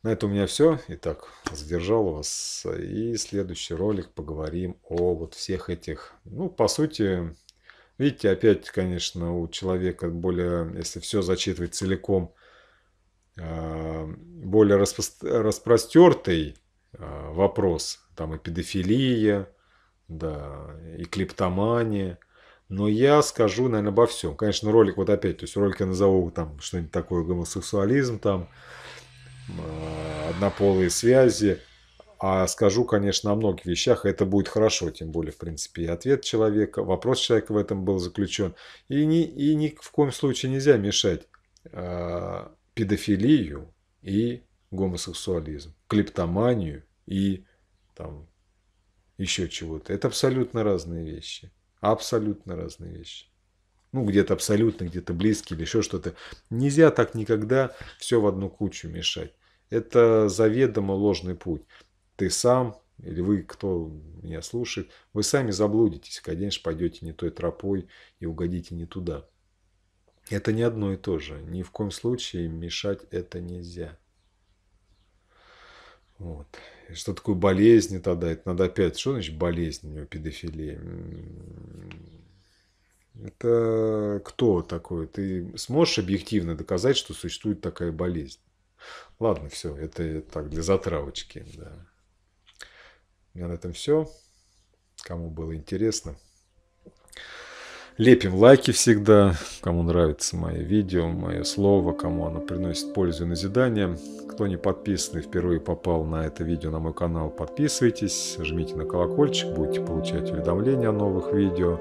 На этом у меня все. Итак, задержал вас. И следующий ролик поговорим о вот всех этих, ну, по сути, видите, опять, конечно, у человека более, если все зачитывать целиком, Э, более распростертый э, вопрос, там и педофилия, да, и клиптомания, Но я скажу, наверное, обо всем. Конечно, ролик вот опять, то есть ролик я назову там что-нибудь такое, гомосексуализм, там, э, однополые связи. А скажу, конечно, о многих вещах, это будет хорошо, тем более, в принципе, и ответ человека, вопрос человека в этом был заключен. И не и ни в коем случае нельзя мешать педофилию и гомосексуализм, клептоманию и там еще чего-то. Это абсолютно разные вещи. Абсолютно разные вещи. Ну, где-то абсолютно, где-то близкие или еще что-то. Нельзя так никогда все в одну кучу мешать. Это заведомо ложный путь. Ты сам или вы, кто меня слушает, вы сами заблудитесь, конечно, пойдете не той тропой и угодите не туда. Это не одно и то же. Ни в коем случае мешать это нельзя. Вот. И что такое болезнь тогда? Это надо опять... Что значит болезнь у него, педофилия? Это кто такой? Ты сможешь объективно доказать, что существует такая болезнь? Ладно, все, это так, для затравочки. Да. У меня на этом все. Кому было интересно. Лепим лайки всегда, кому нравится мое видео, мое слово, кому оно приносит пользу и назидание. Кто не подписан и впервые попал на это видео на мой канал, подписывайтесь, жмите на колокольчик, будете получать уведомления о новых видео.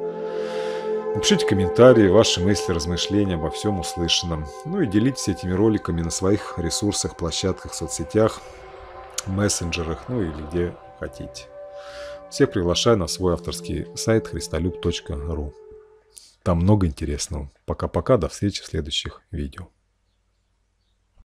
Напишите комментарии, ваши мысли, размышления обо всем услышанном. Ну и делитесь этими роликами на своих ресурсах, площадках, соцсетях, мессенджерах, ну или где хотите. Всех приглашаю на свой авторский сайт христолюб.ру. Там много интересного. Пока-пока, до встречи в следующих видео.